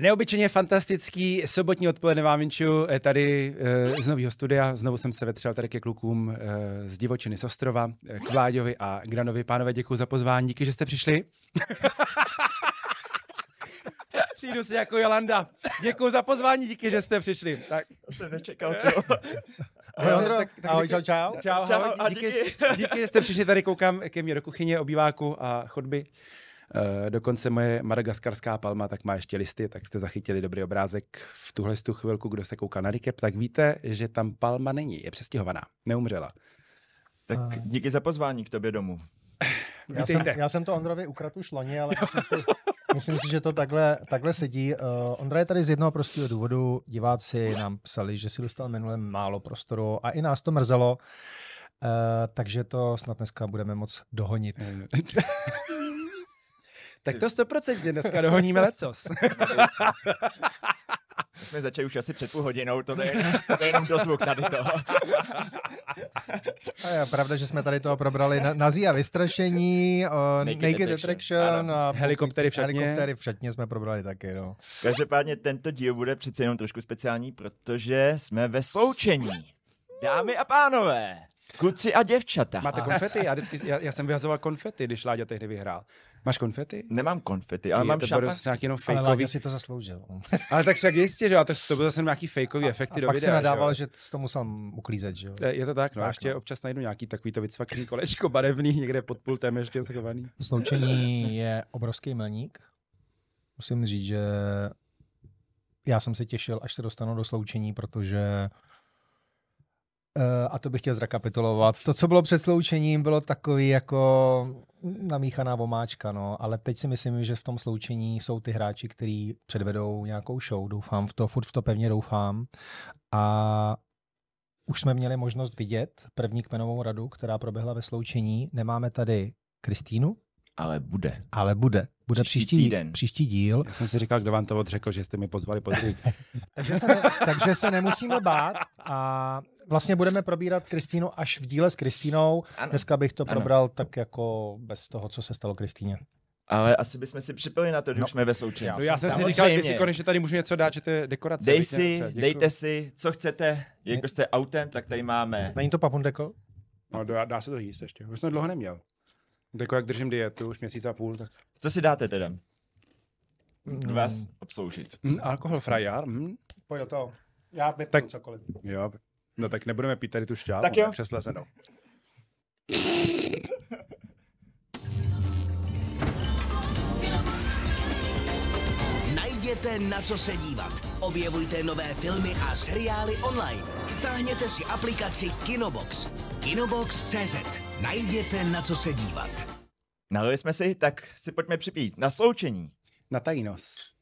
Neobyčejně fantastický sobotní odpoledne vám vinču eh, tady e, z nového studia. Znovu jsem se vetřel tady ke klukům e, z Divočiny z Ostrova, k Vláďovi a Granovi. Pánové, děkuji za pozvání, díky, že jste přišli. Přijdu se jako Jolanda. Děkuji za pozvání, díky, že jste přišli. Tak. To jsem nečekal Tělo. Ahoj Ondro, tak, tak ahoj, čau, čau. Čau, čau ahoj, díky, díky. díky, že jste přišli tady, koukám ke mně do kuchyně, obýváku a chodby. Eh, dokonce moje madagaskarská palma tak má ještě listy, tak jste zachytili dobrý obrázek v tuhle tu chvilku, kdo se koukal na recap, tak víte, že tam palma není, je přestěhovaná, neumřela. Tak eh. díky za pozvání k tobě domů. Eh, já jsem, já jsem to Ondrovi ukradl už loni, ale myslím si, myslím si, že to takhle, takhle sedí. Uh, Ondra je tady z jednoho prostého důvodu. Diváci nám psali, že si dostal minule málo prostoru a i nás to mrzelo. Uh, takže to snad dneska budeme moc dohonit. Tak to stoprocentně dneska dohoníme lecos. jsme začali už asi před půl hodinou, to je, to je jenom dozvuk tady toho. A je pravda, že jsme tady toho probrali. Na, nazí a vystrašení, uh, Naked, Naked Attraction, attraction a helikoptery v šatně. Helikoptery v šatně jsme probrali taky, no. Každopádně tento díl bude přece jenom trošku speciální, protože jsme ve sloučení. Dámy a pánové, Kluci a děvčata. Máte konfety? Já, vždycky, já, já jsem vyhazoval konfety, když Láďa tehdy vyhrál. Máš konfety? Nemám konfety, ale je, mám šampanské. Jenom fejkový. Ale si to zasloužil. ale tak však jistě, že jo, to, to byl zase nějaký fejkový a, efekty a do pak videa, si nadával, že, že to musel uklízet, že jo. Je to tak, no, tak, ještě no. občas najdu nějaký takový to vycvaklý kolečko barevný někde pod pultem ještě zachovaný. Sloučení je obrovský milník. Musím říct, že já jsem se těšil, až se dostanu do sloučení, protože Eh, a to bych chtěl zrekapitulovat. To, co bylo před sloučením, bylo takový jako namíchaná vomáčka, no. Ale teď si myslím, že v tom sloučení jsou ty hráči, kteří předvedou nějakou show. Doufám v to, furt v to pevně doufám. A už jsme měli možnost vidět první kmenovou radu, která proběhla ve sloučení. Nemáme tady Kristýnu, ale bude. Ale bude. Bude příští, příští, týden. příští díl. Já jsem si říkal, kdo vám to odřekl, že jste mi pozvali po takže, se ne, takže se nemusíme bát a vlastně budeme probírat Kristýnu až v díle s Kristýnou. Ano. Dneska bych to ano. probral tak jako bez toho, co se stalo Kristýně. Ale asi bychom si připili na to, když no. jsme ve součinnosti. No, já jsem si říkal, si konečně tady můžu něco dát, že to je dekorace. Dej si, dejte si, co chcete, jako jste autem, tak tady máme. Není to papundeko? No, dá, dá se to jíst ještě. Už jsem dlouho neměl. Jako jak držím dietu už měsíc a půl, tak... Co si dáte teda? Mm. Vás obsloužit. Mm, alkohol frajar? Mm. Pojď do toho. Já vypnu tak, cokoliv. Jo, no tak nebudeme pít tady tu šťávu. Tak jo. Přeslezenou. Najděte na co se dívat. Objevujte nové filmy a seriály online. Stáhněte si aplikaci Kinobox. Kinobox.cz. Najděte na co se dívat. Nalili jsme si, tak si pojďme připít. Na sloučení. Na tajnos.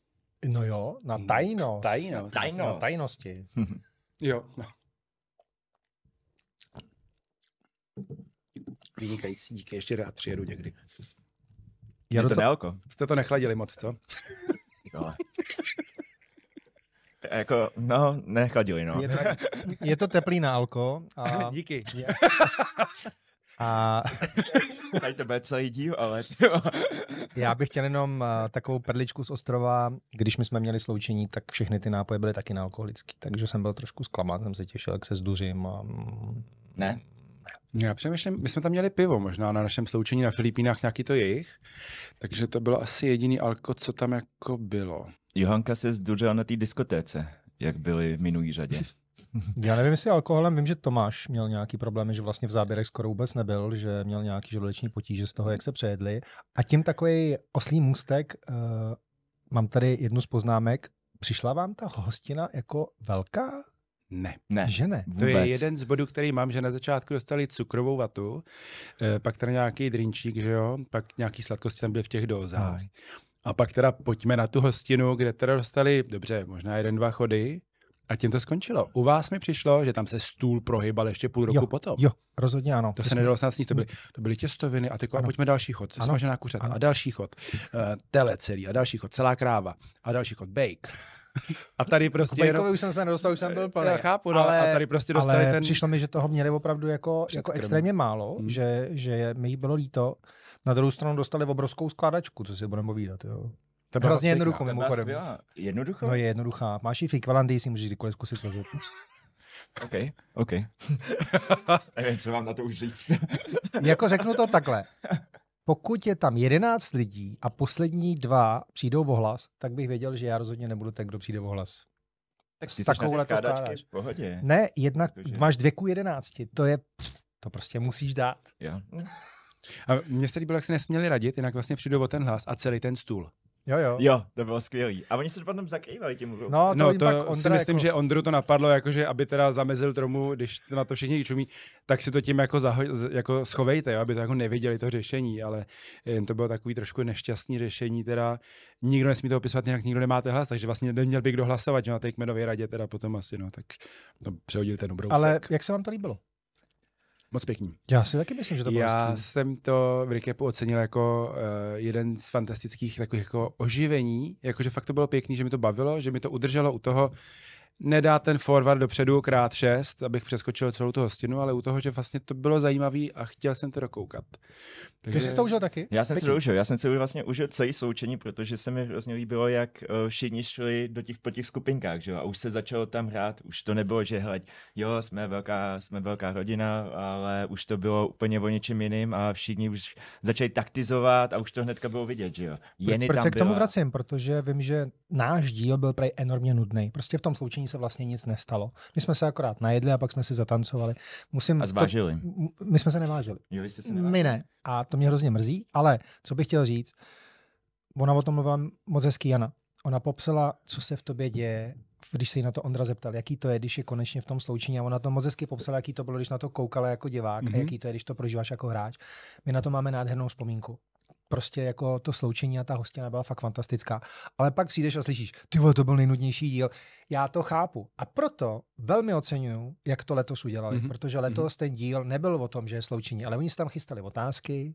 No jo, na tajnos. Tajnos. Na tajnos. Na tajnosti. jo, no. Vynikající, díky, ještě rád přijedu někdy. Já to, to, jste to nechladili moc, co? jo. jako, no, nechadili, no. Je to, je to teplý alko. A... Díky. Je... A... Tady to bude celý díl, ale... Já bych chtěl jenom eh, takovou perličku z ostrova. Když my jsme měli sloučení, tak všechny ty nápoje byly taky alkoholický. takže jsem byl trošku zklamán, jsem se těšil, jak se zduřím. A... Mm, ne? Já přemýšlím, my jsme tam měli pivo možná na našem sloučení na Filipínách, nějaký to jejich, takže to bylo asi jediný alko, co tam jako bylo. Johanka se zdržela na té diskotéce, jak byli v minulý řadě. Já nevím, jestli alkoholem, vím, že Tomáš měl nějaký problémy, že vlastně v záběrech skoro vůbec nebyl, že měl nějaký žaludeční potíže z toho, jak se přejedli. A tím takový oslý můstek, uh, mám tady jednu z poznámek, přišla vám ta hostina jako velká? Ne. ne. Že ne? Vůbec. To je jeden z bodů, který mám, že na začátku dostali cukrovou vatu, eh, pak tam nějaký drinčík, že jo, pak nějaký sladkosti tam byly v těch dozách. A pak teda pojďme na tu hostinu, kde teda dostali, dobře, možná jeden, dva chody, a tím to skončilo. U vás mi přišlo, že tam se stůl prohybal ještě půl roku jo, potom. Jo, rozhodně ano. To, se nedalo snad sníst, to byly, mm. to byly těstoviny a teď a pojďme další chod, ano. smažená kuřata ano. a další chod, uh, tele celý a další chod, celá kráva a další chod, bake a tady jako prostě... Jenom, už jsem se nedostal, už jsem byl eh, plný. Já eh, chápu, no, ale, a tady prostě dostali ale ten... přišlo mi, že toho měli opravdu jako, jako extrémně málo, hmm. že, že mi bylo líto. Na druhou stranu dostali obrovskou skládačku, co si budeme povídat. Jo. To byla hrozně jednoduchou, mimochodem. Jednoduchá? No je jednoduchá. Máš i v Equalandii, si můžeš kdykoliv zkusit složit. OK, OK. Nevím, co vám na to už říct. jako řeknu to takhle pokud je tam 11 lidí a poslední dva přijdou o hlas, tak bych věděl, že já rozhodně nebudu ten, kdo přijde o hlas. Tak si takovou na v pohodě. Ne, jednak Protože... máš dvě ku jedenácti, to je, to prostě musíš dát. Jo. A mně se líbilo, jak se nesměli radit, jinak vlastně přijdu o ten hlas a celý ten stůl. Jo, jo. Jo, to bylo skvělý. A oni se potom zakrývali tím rům. No, to, no, to pak si myslím, jako... že Ondru to napadlo, jakože aby teda zamezil tomu, když na to všichni čumí, tak si to tím jako, zaho- jako schovejte, jo, aby to jako neviděli to řešení, ale jen to bylo takový trošku nešťastný řešení, teda nikdo nesmí to opisovat, jinak nikdo nemáte hlas, takže vlastně neměl by kdo hlasovat, že na té kmenové radě teda potom asi, no, tak to přehodil ten obrousek. Ale jak se vám to líbilo? Moc pěkný. Já si taky myslím, že to bylo Já hezký. jsem to v recapu ocenil jako uh, jeden z fantastických takových jako oživení, jakože fakt to bylo pěkný, že mi to bavilo, že mi to udrželo u toho, nedá ten forward dopředu krát 6, abych přeskočil celou tu hostinu, ale u toho, že vlastně to bylo zajímavý a chtěl jsem to dokoukat. Takže... Ty jsi to užil taky? Já jsem si to užil, já jsem si vlastně užil celý součení, protože se mi hrozně líbilo, jak eh, všichni šli do těch, po těch skupinkách, že jo? a už se začalo tam hrát, už to nebylo, že hleď, jo, jsme velká, jsme velká rodina, ale už to bylo úplně o něčem jiným a všichni už začali taktizovat a už to hnedka bylo vidět, že jo. Jeny Proč tam se k tomu vracím? Protože vím, že náš díl byl prej enormně nudný. Prostě v tom sloučení se vlastně nic nestalo. My jsme se akorát najedli a pak jsme si zatancovali. Musím a zvážili. To, my jsme se nevážili. Jo, jste se nevážili. My ne. A to mě hrozně mrzí, ale co bych chtěl říct, ona o tom mluvila moc hezky Jana. Ona popsala, co se v tobě děje, když se jí na to Ondra zeptal, jaký to je, když je konečně v tom sloučení a ona to moc hezky popsala, jaký to bylo, když na to koukala jako divák mm-hmm. a mhm. jaký to je, když to prožíváš jako hráč. My na to máme nádhernou vzpomínku prostě jako to sloučení a ta hostina byla fakt fantastická. Ale pak přijdeš a slyšíš, ty vole, to byl nejnudnější díl. Já to chápu. A proto velmi oceňuju, jak to letos udělali, mm-hmm. protože mhm. letos mm-hmm. ten díl nebyl o tom, že je sloučení, ale oni si tam chystali otázky,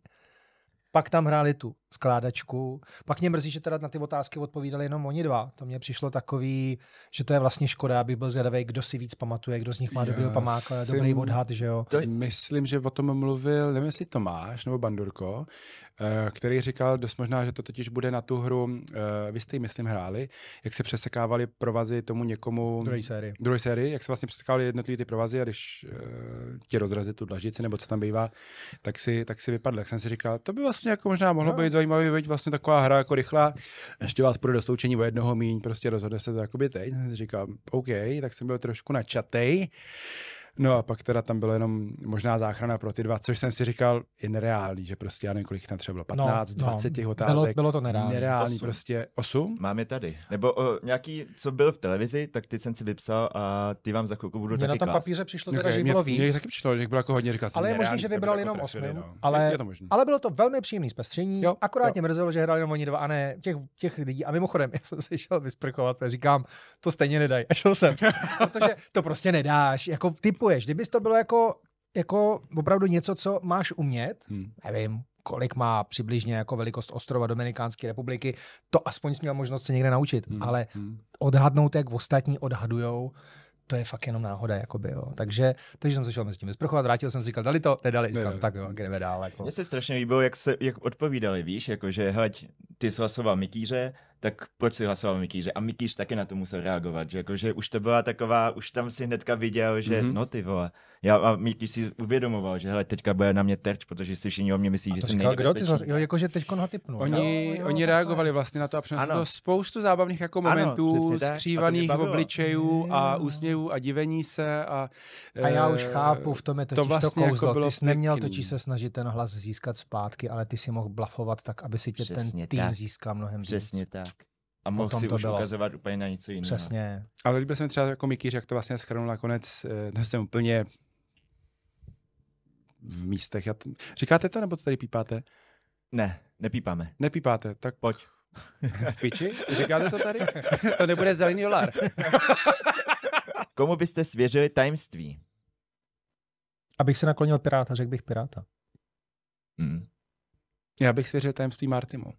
pak tam hráli tu skládačku. Pak mě mrzí, že teda na ty otázky odpovídali jenom oni dva. To mě přišlo takový, že to je vlastně škoda, aby byl zvědavý, kdo si víc pamatuje, kdo z nich má dobrý památku, dobrý odhad, že jo. To myslím, že o tom mluvil, nevím, jestli Tomáš nebo Bandurko, eh, který říkal dost možná, že to totiž bude na tu hru, eh, vy jste ji, myslím, hráli, jak se přesekávali provazy tomu někomu. Druhé sérii. Druhé sérii, jak se vlastně přesekávali jednotlivé ty provazy a když eh, ti rozrazí tu dlažici nebo co tam bývá, tak si, tak si vypadl. Jak jsem si říkal, to by vlastně vlastně jako možná mohlo no. být zajímavý, být vlastně taková hra jako rychlá, ještě vás pro sloučení o jednoho míň, prostě rozhodne se to jakoby teď. Říkám, OK, tak jsem byl trošku načatej. No a pak teda tam bylo jenom možná záchrana pro ty dva, což jsem si říkal, je nereálný, že prostě já nevím, kolik tam třeba bylo, 15, no, 20 no. těch otázek. Bylo, bylo to nereálný. Nereálný osm. prostě 8. Mám je tady. Nebo o, eh, nějaký, co byl v televizi, tak ty jsem si vypsal a ty vám za chvilku budu mě taky na tom klas. papíře přišlo teda, okay, že mě, bylo víc. Mě taky přišlo, že bylo jako hodně, říkal Ale je možné, že vybral jenom 8, jako no. ale, je to možný. ale bylo to velmi příjemné zpestření, jo, akorát jo. mě mrzelo, že hráli jenom oni dva a ne těch, těch lidí. A mimochodem, já jsem se šel vysprchovat, říkám, to stejně nedají. A šel jsem, protože to prostě nedáš. Jako ty typuješ, kdyby to bylo jako, jako opravdu něco, co máš umět, hmm. nevím, kolik má přibližně jako velikost ostrova Dominikánské republiky, to aspoň jsi měl možnost se někde naučit, hmm. ale hmm. odhadnout, jak ostatní odhadujou, to je fakt jenom náhoda, jakoby, jo. Takže, takže jsem se šel mezi tím vysprchovat, vrátil jsem si říkal, dali to, nedali, ne, říkám, ne, tak jo, jdeme dál. Jako. Mně se strašně líbilo, jak, se, jak odpovídali, víš, jako, že hleď, ty slasová mytíře, tak proč si hlasoval Mikýře? A Mikýř taky na to musel reagovat, že, jako, že už to byla taková, už tam si hnedka viděl, že mm-hmm. no ty vole. Já, a Mikýř si uvědomoval, že hele, teďka bude na mě terč, protože si všichni o mě myslí, že jsem nejde Kdo ty jo, jakože teďko na typnul. Oni, jo, jo, oni reagovali je. vlastně na to a přinesli to spoustu zábavných jako momentů, ano, skřívaných v obličejů mm. a úsměvů a divení se. A, a já už eh, chápu, v tom je totiž to, vlastně to jako kouzlo. Jako bylo ty jsi neměl totiž se snažit ten hlas získat zpátky, ale ty si mohl blafovat tak, aby si tě ten tým získal mnohem Přesně tak a mohl si už bylo. ukazovat úplně na něco jiného. Přesně. Ale líbil jsem třeba jako Mikýř, jak to vlastně schrnul nakonec, eh, to jsem úplně v místech. Já t... Říkáte to, nebo to tady pípáte? Ne, nepípáme. Nepípáte, tak pojď. V piči? Říkáte to tady? to nebude zelený dolar. Komu byste svěřili tajemství? Abych se naklonil piráta, řekl bych piráta. Hmm. Já bych svěřil tajemství Martimu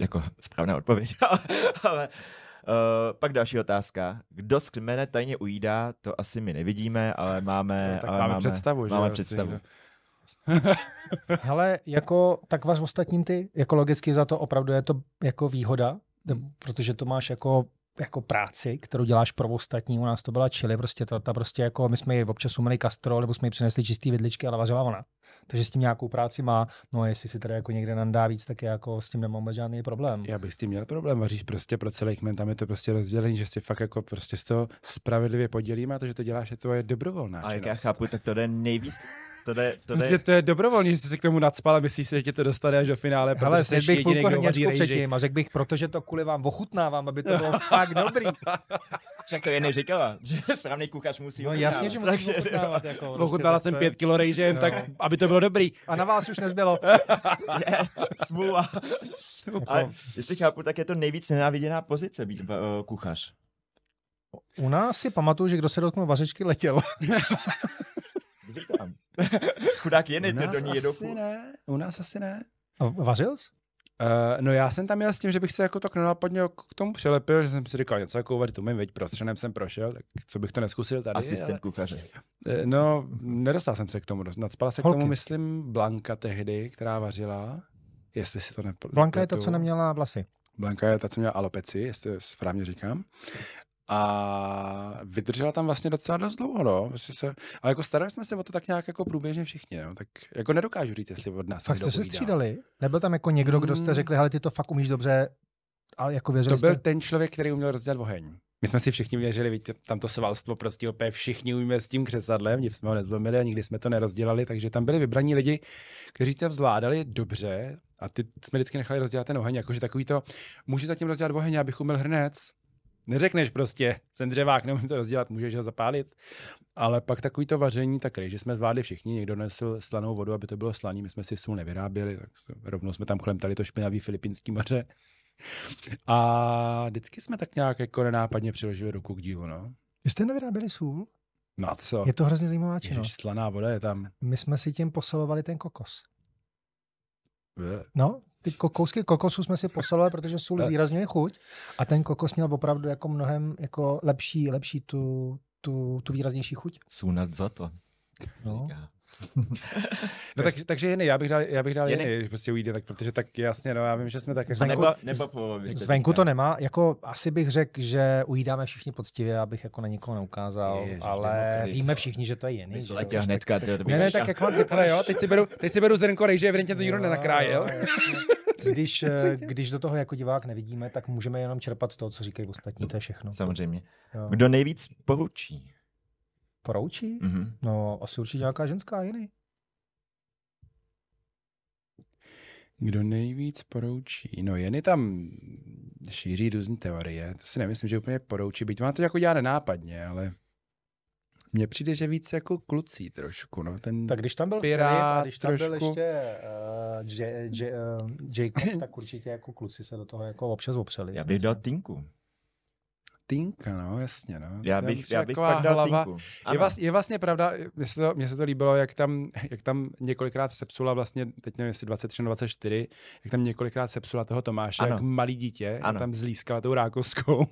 jako správná odpověď, ale Uh, pak další otázka. Kdo z kmene tajně ujídá, to asi my nevidíme, ale máme, no, ale máme, máme představu. Že máme že představu. Ale jako tak vás ostatním ty, jako logicky za to opravdu je to jako výhoda, hmm. protože to máš jako jako práci, kterou děláš pro ostatní. U nás to byla čili, prostě ta, ta prostě jako, my jsme ji občas umili kastro, nebo jsme ji přinesli čistý vidličky, ale vařila ona. Takže s tím nějakou práci má. No a jestli si tady jako někde nandá víc, tak jako s tím nemám žádný problém. Já bych s tím měl problém. Vaříš prostě pro celý kmen, tam je to prostě rozdělení, že si fakt jako prostě z toho spravedlivě podělíme a to, že to děláš, je tvoje dobrovolná. A jak já chápu, tak to jde nejvíc to je, to prostě je... to je dobrovolný, že jsi se k tomu nadspal a myslíš si, že tě to dostane až do finále, protože Hele, jsi bych jediný, kdo vaří předtím a řekl bych, protože to kvůli vám ochutnávám, aby to bylo fakt dobrý. Však to je říkala, že správný kuchař musí No jasně, že musí Takže, ochutnávat. Jako, prostě Ochutnala jsem pět kilo rejže, no. tak aby to bylo dobrý. A na vás už nezbylo. Smůla. Jako- Ale jestli chápu, tak je to nejvíc nenáviděná pozice být eh, kuchař. U nás si pamatuju, že kdo se dotknul vařečky, letěl. Říkám. Chudák Jenny, ty do ní jedou. Asi ne, u nás asi ne. A vařil jsi? Uh, no já jsem tam měl s tím, že bych se jako tak nenápadně k tomu přelepil, že jsem si říkal něco jako uvařit umím, veď prostřenem jsem prošel, tak co bych to neskusil tady. Asistent ale... kuchaře. Uh, no, nedostal jsem se k tomu, nadspala se Holky. k tomu, myslím, Blanka tehdy, která vařila, jestli si to ne... Blanka je ta, co neměla vlasy. Blanka je ta, co měla alopeci, jestli správně říkám. A vydržela tam vlastně docela dost dlouho, no. Vlastně se, ale jako starali jsme se o to tak nějak jako průběžně všichni, no. Tak jako nedokážu říct, jestli od nás Fakt jste se střídali? Nebyl tam jako někdo, kdo jste mm. řekli, ale ty to fakt umíš dobře a jako věřili To byl jste... ten člověk, který uměl rozdělat oheň. My jsme si všichni věřili, víte, tam to svalstvo prostě opět všichni umíme s tím křesadlem, nic jsme ho nezlomili a nikdy jsme to nerozdělali, takže tam byli vybraní lidi, kteří to zvládali dobře a ty jsme vždycky nechali rozdělat ten oheň, jakože takový to, může zatím rozdělat oheň, abych umil hrnec, Neřekneš prostě, jsem dřevák, neumím to rozdělat, můžeš ho zapálit. Ale pak takový to vaření, tak že jsme zvládli všichni, někdo nesl slanou vodu, aby to bylo slaný, my jsme si sůl nevyráběli, tak rovnou jsme tam chlemtali to špinavý filipínský moře. A vždycky jsme tak nějak jako nenápadně přiložili ruku k dílu, no. Vy jste nevyráběli sůl? Na co? Je to hrozně zajímavá činnost. Ježiš, slaná voda je tam. My jsme si tím posilovali ten kokos. No, ty kokosky kokosu jsme si posolovali, protože sůl eh. výrazně chuť a ten kokos měl opravdu jako mnohem jako lepší, lepší tu, tu, tu výraznější chuť. Sůnat za to. No. no tak, takže jiný, já bych dal, já bych dal jiný že prostě ujde, tak protože tak jasně, no já vím, že jsme tak zvenku, jako... Neba, neba zvenku to nemá, jako asi bych řekl, že ujídáme všichni poctivě, abych jako na nikoho neukázal, Ježiš, ale nemokryc. víme všichni, že to je jiný. Zleť až hnedka, ty Ne, ne, tak jako, ale jako- jo, teď si beru, teď si beru zrnko rejže, evidentně to nikdo nenakrájel. Když, eh, když do toho jako divák nevidíme, tak můžeme jenom čerpat z toho, co říkají ostatní, to je všechno. Samozřejmě. Jo. Kdo nejvíc poručí? Proučí? Mm-hmm. No, asi určitě nějaká ženská jiný. Kdo nejvíc poroučí? No, jeny tam šíří různé teorie. To si nemyslím, že úplně poroučí. Byť vám to jako dělá nenápadně, ale mně přijde, že víc jako klucí trošku. No. Ten tak když tam byl pirát, Filip a když tam trošku... byl ještě uh, J, J, uh, eh, Jacob, tak určitě jako kluci se do toho jako občas opřeli. Já bych dal Tinku. Tinka, no, jasně, no. Já bych, já bych pak dal hlava. Tinku. Je, vás, je vlastně pravda, mně se, to, mně se to líbilo, jak tam, jak tam několikrát sepsula vlastně, teď nevím, jestli 23 24, jak tam několikrát sepsula toho Tomáše, ano. jak malý dítě, ano. tam zlískala tou rákoskou.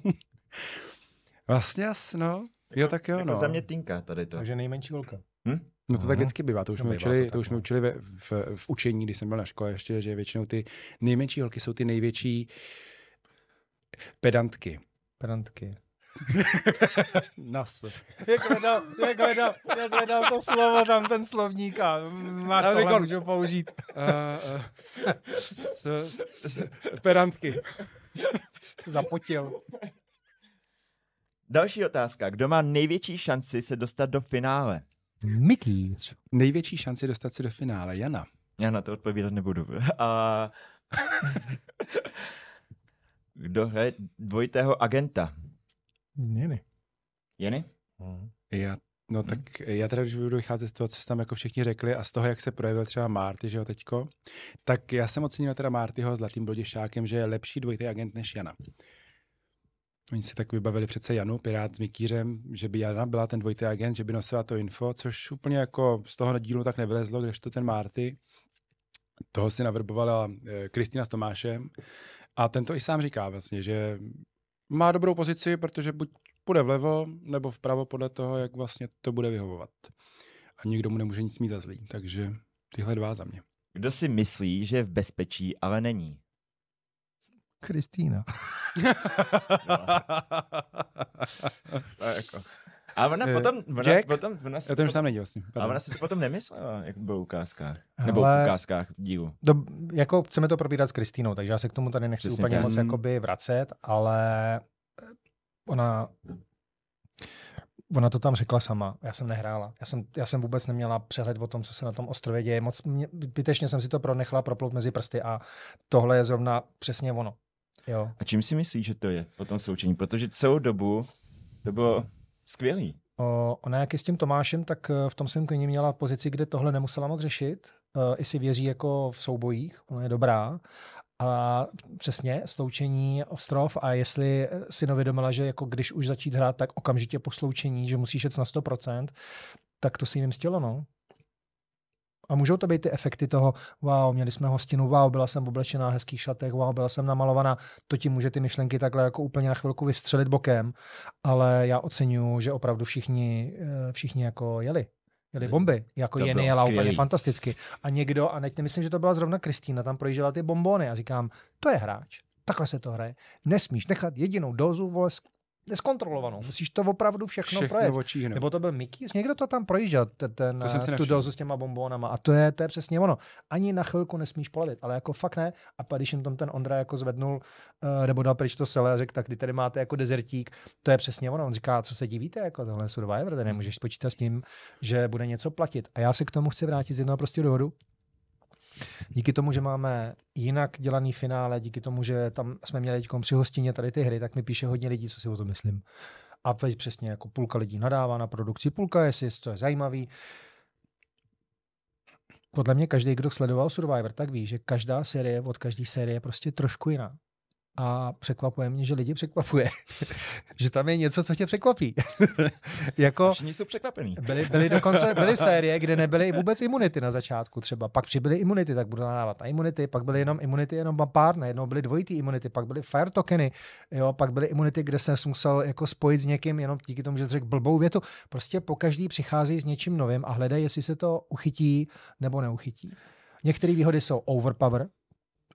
vlastně jasno. Jako, jo, tak jo, jako no. za mě Tinka tady to. Takže nejmenší holka. Hm? No to tak vždycky bývá, to už mi učili, to, to už mi no. učili ve, v, v učení, když jsem byl na škole ještě, že většinou ty nejmenší holky jsou ty největší pedantky. Prantky. Nas. Jak hledal, jak, hledal, jak hledal to slovo tam ten slovník a má to kon... můžu použít. Uh, uh, perantky. Zapotil. Další otázka. Kdo má největší šanci se dostat do finále? Miký. Největší šanci dostat se do finále? Jana. Já na to odpovídat nebudu. A kdo hraje dvojitého agenta? Jeny. Jeny? Hmm. Já, no tak já teda, když budu vycházet z toho, co tam jako všichni řekli a z toho, jak se projevil třeba Marty, že jo, teďko, tak já jsem ocenil teda Martyho zlatým bludišákem, že je lepší dvojitý agent než Jana. Oni si tak vybavili přece Janu, Pirát s Mikýřem, že by Jana byla ten dvojitý agent, že by nosila to info, což úplně jako z toho dílu tak nevylezlo, kdežto ten Marty, toho si navrbovala eh, Kristina s Tomášem a ten to i sám říká vlastně, že má dobrou pozici, protože buď půjde vlevo nebo vpravo podle toho, jak vlastně to bude vyhovovat. A nikdo mu nemůže nic mít za zlý, takže tyhle dva za mě. Kdo si myslí, že je v bezpečí, ale není? Kristýna. No. jako. A ona eh, potom, ona Jack? potom, ona si Já to už tam není vlastně. A ona si to potom nemyslela, jak bylo v ukázkách. Nebo Ale... v ukázkách v dílu. Do, jako chceme to probírat s Kristínou, takže já se k tomu tady nechci Přesně úplně tak. moc mm. jakoby vracet, ale eh, ona ona to tam řekla sama. Já jsem nehrála. Já jsem, já jsem vůbec neměla přehled o tom, co se na tom ostrově děje. Moc mě, bytečně jsem si to pronechala proplout mezi prsty a tohle je zrovna přesně ono. Jo. A čím si myslíš, že to je po tom součení? Protože celou dobu to bylo Skvělý. O, ona jak i s tím Tomášem, tak eh, v tom svém koně měla pozici, kde tohle nemusela moc řešit. E, I si věří jako v soubojích, ona je dobrá. A přesně, sloučení ostrov a jestli eh, si novědomila, že jako když už začít hrát, tak okamžitě po sloučení, že musíš jet na 100%, tak to si jim stělo, no. A můžou to být ty efekty toho, wow, měli jsme hostinu, wow, byla jsem oblečená v hezkých šatech, wow, byla jsem namalovaná. To ti může ty myšlenky takhle jako úplně na chvilku vystřelit bokem, ale já oceňuju, že opravdu všichni, eh, všichni jako jeli. Jeli eh, bomby, jako jeny jela skvělý. úplně fantasticky. A někdo, a ne, myslím, že to byla zrovna Kristýna, tam projížděla ty bombony a říkám, to je hráč, takhle se to hraje. Nesmíš nechat jedinou dozu vole, neskontrolovanou. Musíš to opravdu všechno, všechno projet. No. Nebo to byl Mickey, někdo to tam projížděl, ten, tu dozu s těma bombónama. A to je, to je přesně ono. Ani na chvilku nesmíš polevit, ale jako fakt ne. A pak, když jim tam ten Ondra jako zvednul, eh, nebo dal pryč to sele a řekl, tak ty tady máte jako dezertík, to je přesně ono. On říká, co se divíte, jako tohle Survivor, tady nemůžeš hmm. počítat s tím, že bude něco platit. A já se k tomu chci vrátit z jednoho prostě důvodu díky tomu, že máme jinak dělaný finále, díky tomu, že tam jsme měli teď při hostině tady ty hry, tak mi píše hodně lidí, co si o tom myslím. A teď přesně jako půlka lidí nadává na produkci, půlka, jestli to je zajímavý. Podle mě každý, kdo sledoval Survivor, tak ví, že každá série od každé série je prostě trošku jiná. A překvapuje mě, že lidi překvapuje. že tam je něco, co tě překvapí. jako, Všichni jsou překvapení. byly, byly dokonce byly série, kde nebyly vůbec imunity na začátku třeba. Pak přibyly imunity, tak budu nadávat na imunity. Pak byly jenom imunity, jenom pár. Najednou byly dvojitý imunity, pak byly fire tokeny. Jo, pak byly imunity, kde se musel jako spojit s někým jenom díky tomu, že řekl blbou větu. Prostě po každý přichází s něčím novým a hledají, jestli se to uchytí nebo neuchytí. Některé výhody jsou overpower,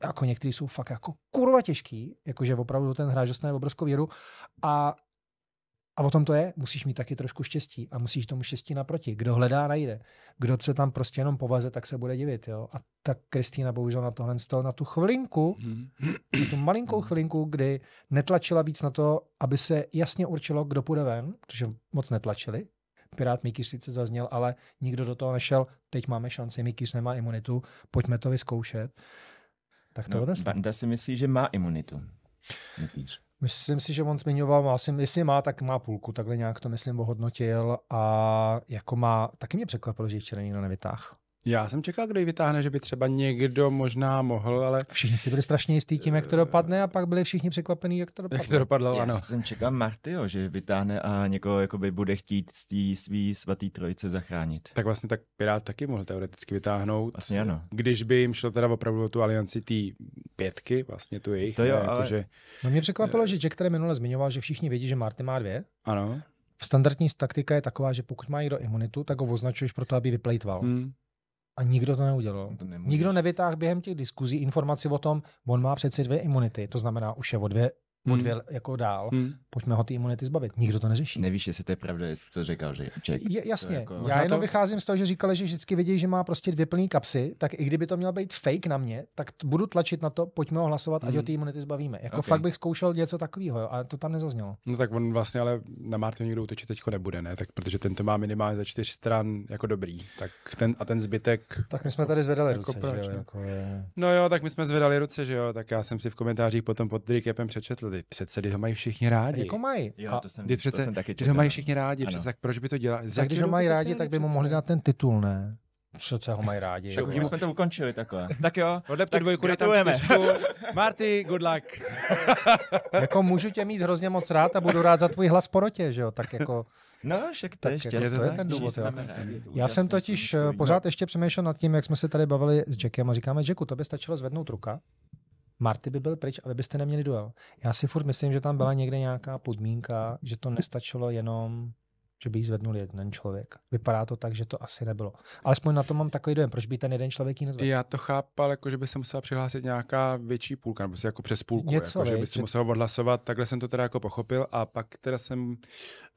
jako některý jsou fakt jako kurva těžký, jakože opravdu ten hráč dostane obrovskou věru a a o tom to je, musíš mít taky trošku štěstí a musíš tomu štěstí naproti. Kdo hledá, najde. Kdo se tam prostě jenom povaze, tak se bude divit. Jo? A tak Kristýna bohužel na tohle, na tu chvilinku, hmm. na tu malinkou hmm. chvilinku, kdy netlačila víc na to, aby se jasně určilo, kdo půjde ven, protože moc netlačili. Pirát Mikýř sice zazněl, ale nikdo do toho nešel. Teď máme šanci, Mikýř nemá imunitu, pojďme to vyzkoušet. Tak to no, Banda si myslí, že má imunitu. Měpíř. Myslím si, že on zmiňoval, myslím, jestli má, tak má půlku, takhle nějak to myslím ohodnotil a jako má, taky mě překvapilo, že včera nikdo nevytáhl. Já jsem čekal, kdo ji vytáhne, že by třeba někdo možná mohl, ale... Všichni si byli strašně jistý tím, jak to dopadne a pak byli všichni překvapení, jak to dopadlo. Jak to dopadlo, Já ano. jsem čekal Martyho, že vytáhne a někoho jakoby bude chtít z té svý svatý trojice zachránit. Tak vlastně tak Pirát taky mohl teoreticky vytáhnout. Vlastně ano. Když by jim šlo teda opravdu o tu alianci té pětky, vlastně tu jejich. To jo, jako ale... jako, že... No mě překvapilo, eh. že Jack který minule zmiňoval, že všichni vědí, že Marty má dvě. Ano. V standardní taktika je taková, že pokud má někdo imunitu, tak ho označuješ pro to, aby vyplejtval. Hmm. A nikdo to neudělal. To nikdo nevytáhl během těch diskuzí informaci o tom, on má přeci dvě imunity, to znamená, už je o dvě hmm. dvě, jako dál, hmm. pojďme ho ty imunity zbavit. Nikdo to neřeší. Nevíš, jestli to je pravda, jestli co říkal, že Čech. Je, jasně, jako... já jenom to... vycházím z toho, že říkali, že vždycky vědí, že má prostě dvě plné kapsy, tak i kdyby to měl být fake na mě, tak budu tlačit na to, pojďme ho hlasovat, hmm. ať ho hmm. ty imunity zbavíme. Jako okay. fakt bych zkoušel něco takového, A to tam nezaznělo. No tak on vlastně ale na Martinu nikdo utočit teďko nebude, ne? Tak protože ten to má minimálně za čtyři stran jako dobrý. Tak ten, a ten zbytek. Tak my jsme tady zvedali jako ruce, proč, že jo? No? Jako je... No jo, tak my jsme zvedali ruce, že jo? Tak já jsem si v komentářích potom pod Drikepem přečetl, ty předsedy ho mají všichni rádi. Jako mají. Jo, to jsem, ty přece, to jsem taky četl. ho mají všichni rádi, ano. přece tak proč by to dělali? tak když ho mají rádi, tak by mu mohli dát ten titul, ne? co ho mají rádi. Tak my jsme to ukončili takhle. tak jo. Odlepte dvojku, gratulujeme. Marty, good luck. jako můžu tě mít hrozně moc rád a budu rád za tvůj hlas porotě, že jo? Tak jako... No, však to je, štěstí, to je ten důvod. Jo. Já jsem totiž eh, pořád no. ještě přemýšlel nad tím, jak jsme se tady bavili s Jackem a říkáme, Jacku, to by stačilo zvednout ruka Marty by byl pryč a vy byste neměli duel. Já si furt myslím, že tam byla někde nějaká podmínka, že to nestačilo jenom že by jí zvednul jeden člověk. Vypadá to tak, že to asi nebylo. Ale na to mám takový dojem, proč by ten jeden člověk ji nezvedl. Já to chápal, jako že by se musela přihlásit nějaká větší půlka, nebo si jako přes půlku, Něco, jako, že by se musel odhlasovat, takhle jsem to teda jako pochopil a pak teda jsem,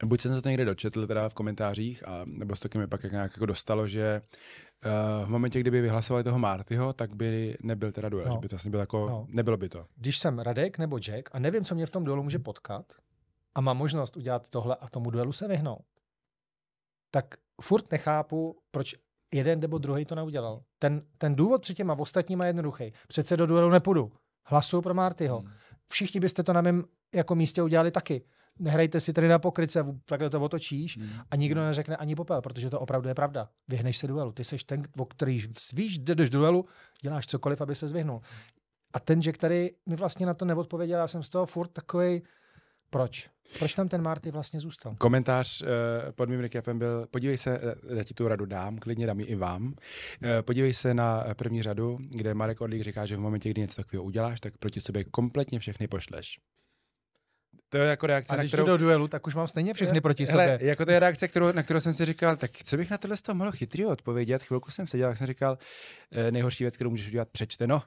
buď jsem to někde dočetl teda v komentářích, a, nebo s to mi pak nějak jako dostalo, že eh, v momentě, kdyby vyhlasovali toho Martyho, tak by nebyl teda duel, no. že by to vlastně bylo jako, no. nebylo by to. Když jsem Radek nebo Jack a nevím, co mě v tom duelu může potkat, a mám možnost udělat tohle a tomu duelu se vyhnout, tak furt nechápu, proč jeden nebo druhý to neudělal. Ten, ten důvod před těma ostatníma je jednoduchý. Přece do duelu nepůjdu. Hlasu pro Martyho. Hmm. Všichni byste to na mém jako místě udělali taky. Nehrajte si tady na pokryce, takhle to otočíš hmm. a nikdo neřekne ani popel, protože to opravdu je pravda. Vyhneš se duelu. Ty seš ten, o který víš, jdeš duelu, děláš cokoliv, aby se zvyhnul. A ten že který mi vlastně na to neodpověděl, já jsem z toho furt takový proč? Proč tam ten Marty vlastně zůstal? Komentář uh, pod mým recapem byl, podívej se, eh, já ti tu radu dám, klidně dám ji i vám. Uh, podívej se na první řadu, kde Marek Orlík říká, že v momentě, kdy něco takového uděláš, tak proti sobě kompletně všechny pošleš. To je jako reakce, a když kterou... do duelu, tak už mám stejně všechny proti hele, sobě. Jako to je reakce, kterou, na kterou jsem si říkal, tak co bych na tohle z toho mohl chytrý odpovědět? Chvilku jsem seděl, tak jsem říkal, nejhorší věc, kterou můžeš udělat, přečteno.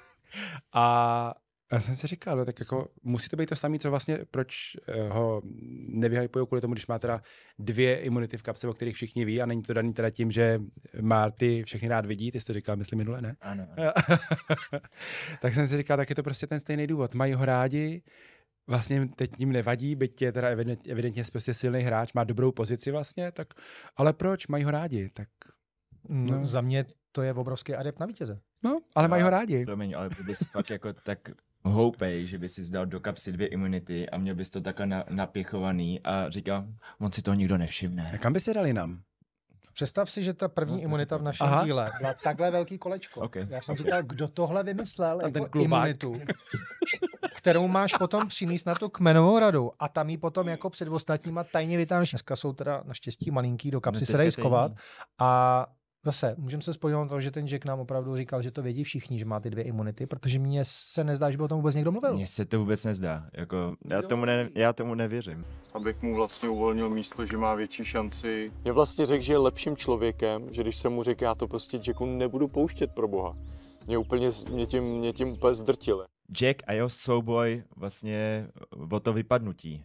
a já jsem si říkal, no, tak jako musí to být to samé, co vlastně, proč eh, ho nevyhypují kvůli tomu, když má teda dvě imunity v kapse, o kterých všichni ví a není to daný teda tím, že má ty všechny rád vidí, ty jsi to říkal, myslím minule, ne? Ano. ano. tak jsem si říkal, tak je to prostě ten stejný důvod. Mají ho rádi, vlastně teď ním nevadí, byť je teda evidentně, evidentně prostě silný hráč, má dobrou pozici vlastně, tak ale proč? Mají ho rádi, tak... No. No, za mě to je obrovský adept na vítěze. No, ale no, mají ho rádi. Promiň, ale bys pak jako tak houpej, že by si zdal do kapsy dvě imunity a měl bys to takhle na, napěchovaný a říkám, on si to nikdo nevšimne. A kam by si dali nám? Představ si, že ta první no, imunita v jako- našem Aha. díle byla takhle velký kolečko. Okay. Já jsem okay. kdo tohle vymyslel jako ten imunitu, kterou máš potom přinést na tu kmenovou radu a tam ji potom jako před ostatníma tajně vytáhneš. Dneska jsou teda naštěstí malinký, do kapsy no, se dají schovat a zase můžeme se spojit to, že ten Jack nám opravdu říkal, že to vědí všichni, že má ty dvě imunity, protože mně se nezdá, že by o tom vůbec někdo mluvil. Mně se to vůbec nezdá. Jako, já, tomu ne, já tomu nevěřím. Abych mu vlastně uvolnil místo, že má větší šanci. Mě vlastně řekl, že je lepším člověkem, že když se mu řekl, já to prostě Jacku nebudu pouštět pro boha. Mě, úplně, mě, tím, mě tím úplně zdrtili. Jack a jeho souboj vlastně o to vypadnutí.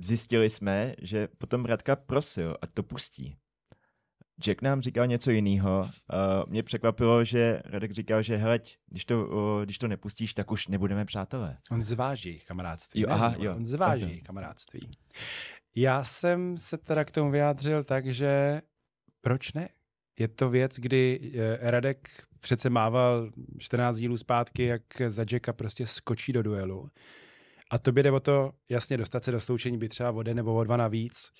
Zjistili jsme, že potom Radka prosil, ať to pustí Jack nám říkal něco jiného. Uh, mě překvapilo, že Radek říkal, že hele, když to, uh, když to nepustíš, tak už nebudeme přátelé. On zváží jejich kamarádství. Jo, aha, jo. On zváží jejich kamarádství. Já jsem se teda k tomu vyjádřil tak, že proč ne? Je to věc, kdy eh, Radek přece mával 14 dílů zpátky, jak za Jacka prostě skočí do duelu. A to jde o to, jasně, dostat se do sloučení by třeba o den nebo o dva navíc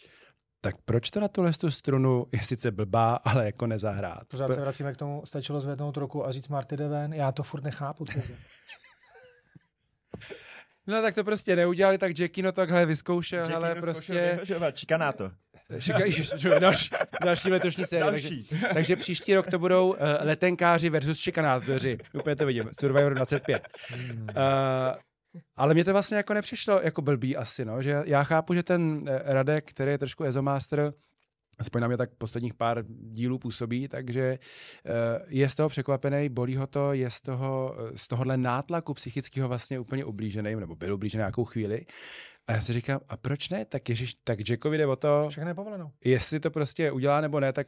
tak proč to na tuhle strunu je sice blbá, ale jako nezahrát? Pořád se vracíme k tomu, stačilo zvednout ruku a říct Marty Deven, já to furt nechápu. no tak to prostě neudělali, tak Jackino takhle vyzkoušel, ale prostě... No, na to. další, další letošní série. Další. Takže, takže příští rok to budou uh, letenkáři versus šikanátoři. Úplně to vidím. Survivor 25. Uh, ale mě to vlastně jako nepřišlo jako blbý asi, no, že já chápu, že ten eh, Radek, který je trošku ezomaster, aspoň na mě tak posledních pár dílů působí, takže eh, je z toho překvapený, bolí ho to, je z, toho, eh, z tohohle nátlaku psychického vlastně úplně ublížený, nebo byl ublížený nějakou chvíli. A já si říkám, a proč ne? Tak Ježíš, tak Jackovi jde o to, Všechno je povoleno. jestli to prostě udělá nebo ne, tak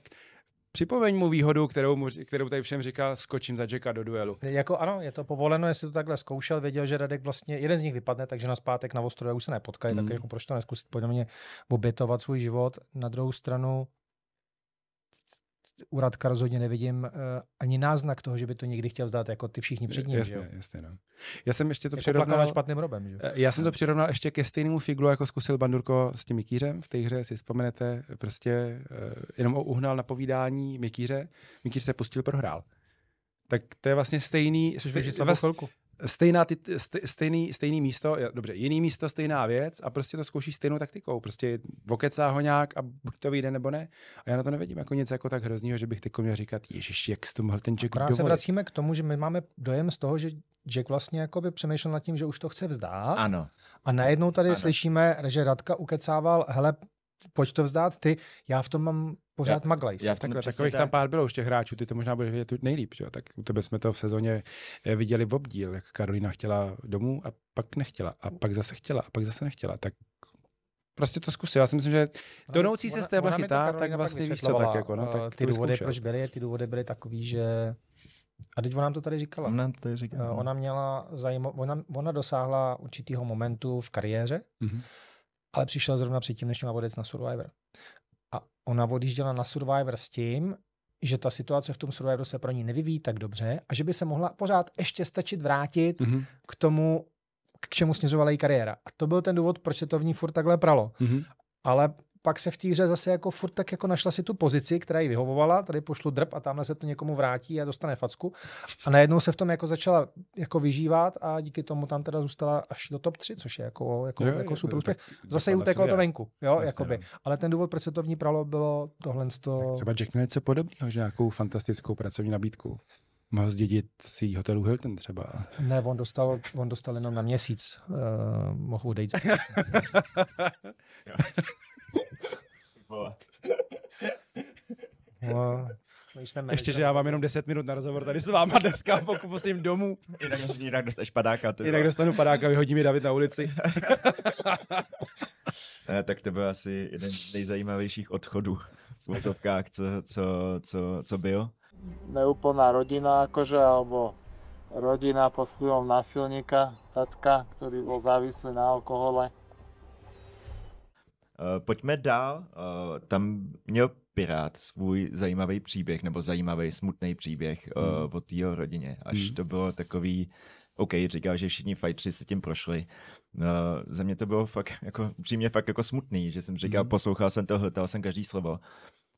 Připomeň mu výhodu, kterou, mu, kterou tady všem říká, skočím za Jacka do duelu. Jako ano, je to povoleno, jestli to takhle zkoušel, věděl, že Radek vlastně, jeden z nich vypadne, takže na zpátek na ostrově už se nepotkají, mm. tak hmm. jako proč to neskusit podle mě obětovat svůj život. Na druhou stranu, u Radka rozhodně nevidím uh, ani náznak toho, že by to někdy chtěl vzdát, jako ty všichni před ním. Jasně, jasně. No. Já jsem ještě to jako přirovnal... špatným robem. Že? Eh, já jsem to hm. přirovnal ještě ke stejnému figlu, jako zkusil Bandurko s tím Mikýřem. V té hře si vzpomenete, prostě uh, jenom uhnal na povídání Mikýře. Mikýř se pustil, prohrál. Tak to je vlastně stejný... stej... vás... chvilku stejná ty, stejný, stejný místo, dobře, jiný místo, stejná věc a prostě to zkoušíš stejnou taktikou. Prostě vokecá ho nějak a buď to vyjde nebo ne. A já na to nevidím jako nic jako tak hroznýho, že bych teď měl říkat, ježiš, jak jsi to mohl ten Jack se vracíme k tomu, že my máme dojem z toho, že Jack vlastně by přemýšlel nad tím, že už to chce vzdát. Ano. A najednou tady ano. slyšíme, že Radka ukecával, hele, pojď to vzdát ty, já v tom mám pořád já, maglajs. Já v takových tak. tam pár bylo už těch hráčů, ty to možná bude vědět nejlíp, že? tak u tebe jsme to v sezóně eh, viděli v obdíl, jak Karolina chtěla domů a pak nechtěla a pak zase chtěla a pak zase nechtěla, tak prostě to zkusil. Já si myslím, že donoucí se z té chytá, tak vlastně víš co, tak jako, no, eh, tak ty důvody, proč byly, ty důvody byly takový, že a teď ona nám to tady říkala. Ona to tady říkala. Eh, no. Ona měla zajímavé, ona, ona dosáhla určitého momentu v kariéře, mm-hmm ale přišel zrovna předtím, než měla odjet na Survivor. A ona odjížděla na Survivor s tím, že ta situace v tom Survivoru se pro ní nevyvíjí tak dobře a že by se mohla pořád ještě stačit vrátit mm-hmm. k tomu, k čemu směřovala její kariéra. A to byl ten důvod, proč se to v ní furt takhle pralo. Mm-hmm. Ale pak se v té hře zase jako furt tak jako našla si tu pozici, která ji vyhovovala, tady pošlu drb a tamhle se to někomu vrátí a dostane facku. A najednou se v tom jako začala jako vyžívat a díky tomu tam teda zůstala až do top 3, což je jako, jako, jo, jako je, super úspěch. Zase jí uteklo to venku, jo, vlastně, jakoby. Jo. Ale ten důvod, proč se to v ní pralo, bylo tohle. Sto... Tak třeba Jack měl něco podobného, že nějakou fantastickou pracovní nabídku. Mohl zdědit si hotelu Hilton třeba. Ne, on dostal, on dostal jenom na měsíc. Uh, mohl odejít. No. no Ještě, že já mám jenom 10 minut na rozhovor tady s váma dneska, pokud posím domů. Jinak, jinak dostaneš padáka. Ty jinak dostanu padáka, vyhodí mi David na ulici. ne, tak to byl asi jeden z nejzajímavějších odchodů v úcovkách, co, co, co, co byl. Neúplná rodina, jakože, alebo rodina pod vplyvom násilníka, tatka, který byl závislý na alkohole. Eh, pojďme dál. Eh, tam měl Pirát svůj zajímavý příběh, nebo zajímavý, smutný příběh eh, hmm. o té rodině. Až hmm. to bylo takový, OK, říkal, že všichni fajtři se tím prošli. Uh, za mě to bylo fakt, jako, přímě fakt jako smutný, že jsem říkal, hmm. poslouchal jsem to, hltal jsem každý slovo.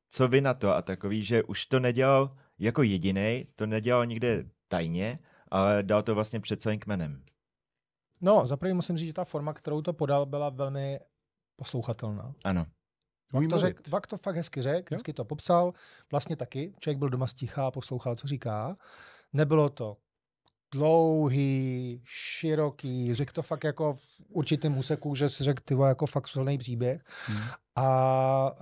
Co vy na to a takový, že už to nedělal jako jediný, to nedělal nikde tajně, ale dal to vlastně před celým kmenem. No, zaprvé musím říct, že ta forma, kterou to podal, byla velmi poslouchatelná. Ano. Umím to, řek, to fakt hezky řekl, hezky to popsal. Vlastně taky, člověk byl doma stichá, poslouchal, co říká. Nebylo to dlouhý, široký, řekl to fakt jako v určitém úseku, že si řekl, tyvo, jako fakt silný příběh. Hmm. A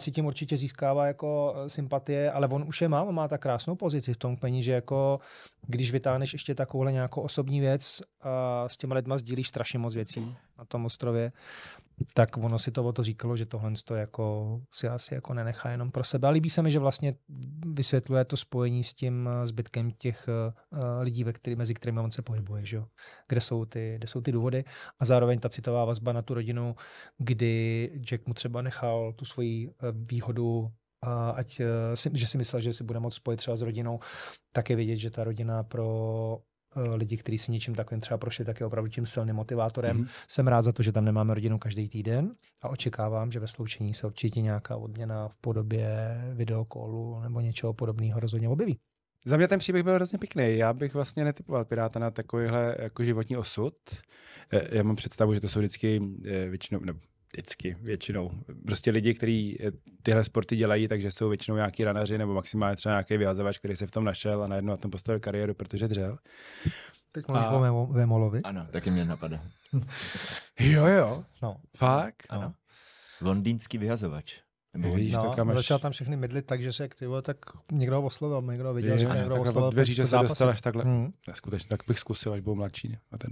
e, tím určitě získává jako e, sympatie, ale on už je má, on má tak krásnou pozici v tom kmeni, že jako když vytáhneš ještě takovouhle nějakou osobní věc a s těma lidma sdílíš strašně moc věcí na tom ostrově, tak ono si to o to říkalo, že tohle to jako si asi jako nenechá jenom pro sebe. A líbí se mi, že vlastně vysvětluje to spojení s tím eh, zbytkem těch eh, eh, lidí, ve který, mezi kterými on se pohybuje, že? Kde, jsou ty, kde jsou ty důvody a zároveň ta citová vazba na tu rodinu, kdy Jack mu třeba nechal tu svoji výhodu ať, že si myslel, že si bude moc spojit třeba s rodinou, tak je vidět, že ta rodina pro Eh, lidi, kteří si něčím takovým třeba prošli, tak je opravdu tím silným motivátorem. Mm-hmm. Jsem rád za to, že tam nemáme rodinu každý týden a očekávám, že ve sloučení se určitě nějaká odměna v podobě videokolu nebo něčeho podobného rozhodně objeví. Za mě ten příběh byl hrozně pěkný. Já bych vlastně netypoval Piráta na takovýhle jako životní osud. Eh, já mám představu, že to jsou vždycky eh, většinou, nebo vždycky většinou. Prostě lidi, kteří eh, tyhle sporty dělají, takže jsou většinou nějaký ranaři nebo maximálně třeba nějaký vyhazovač, který se v tom našel a najednou na tom postavil kariéru, protože dřel. Tak mluvíš a... o Vemolovi? Ano, taky mě napadá. jo, jo. No. Fakt? Ano. No. Londýnský vyhazovač. Nebo vidíš, no, kam začal tam všechny mydlit, takže se ty tak někdo ho oslovil, někdo ho viděl, je, že někdo ho oslovil. Dveří, že se až takhle. Hmm. Skutečně, tak bych zkusil, až budu mladší. A ten.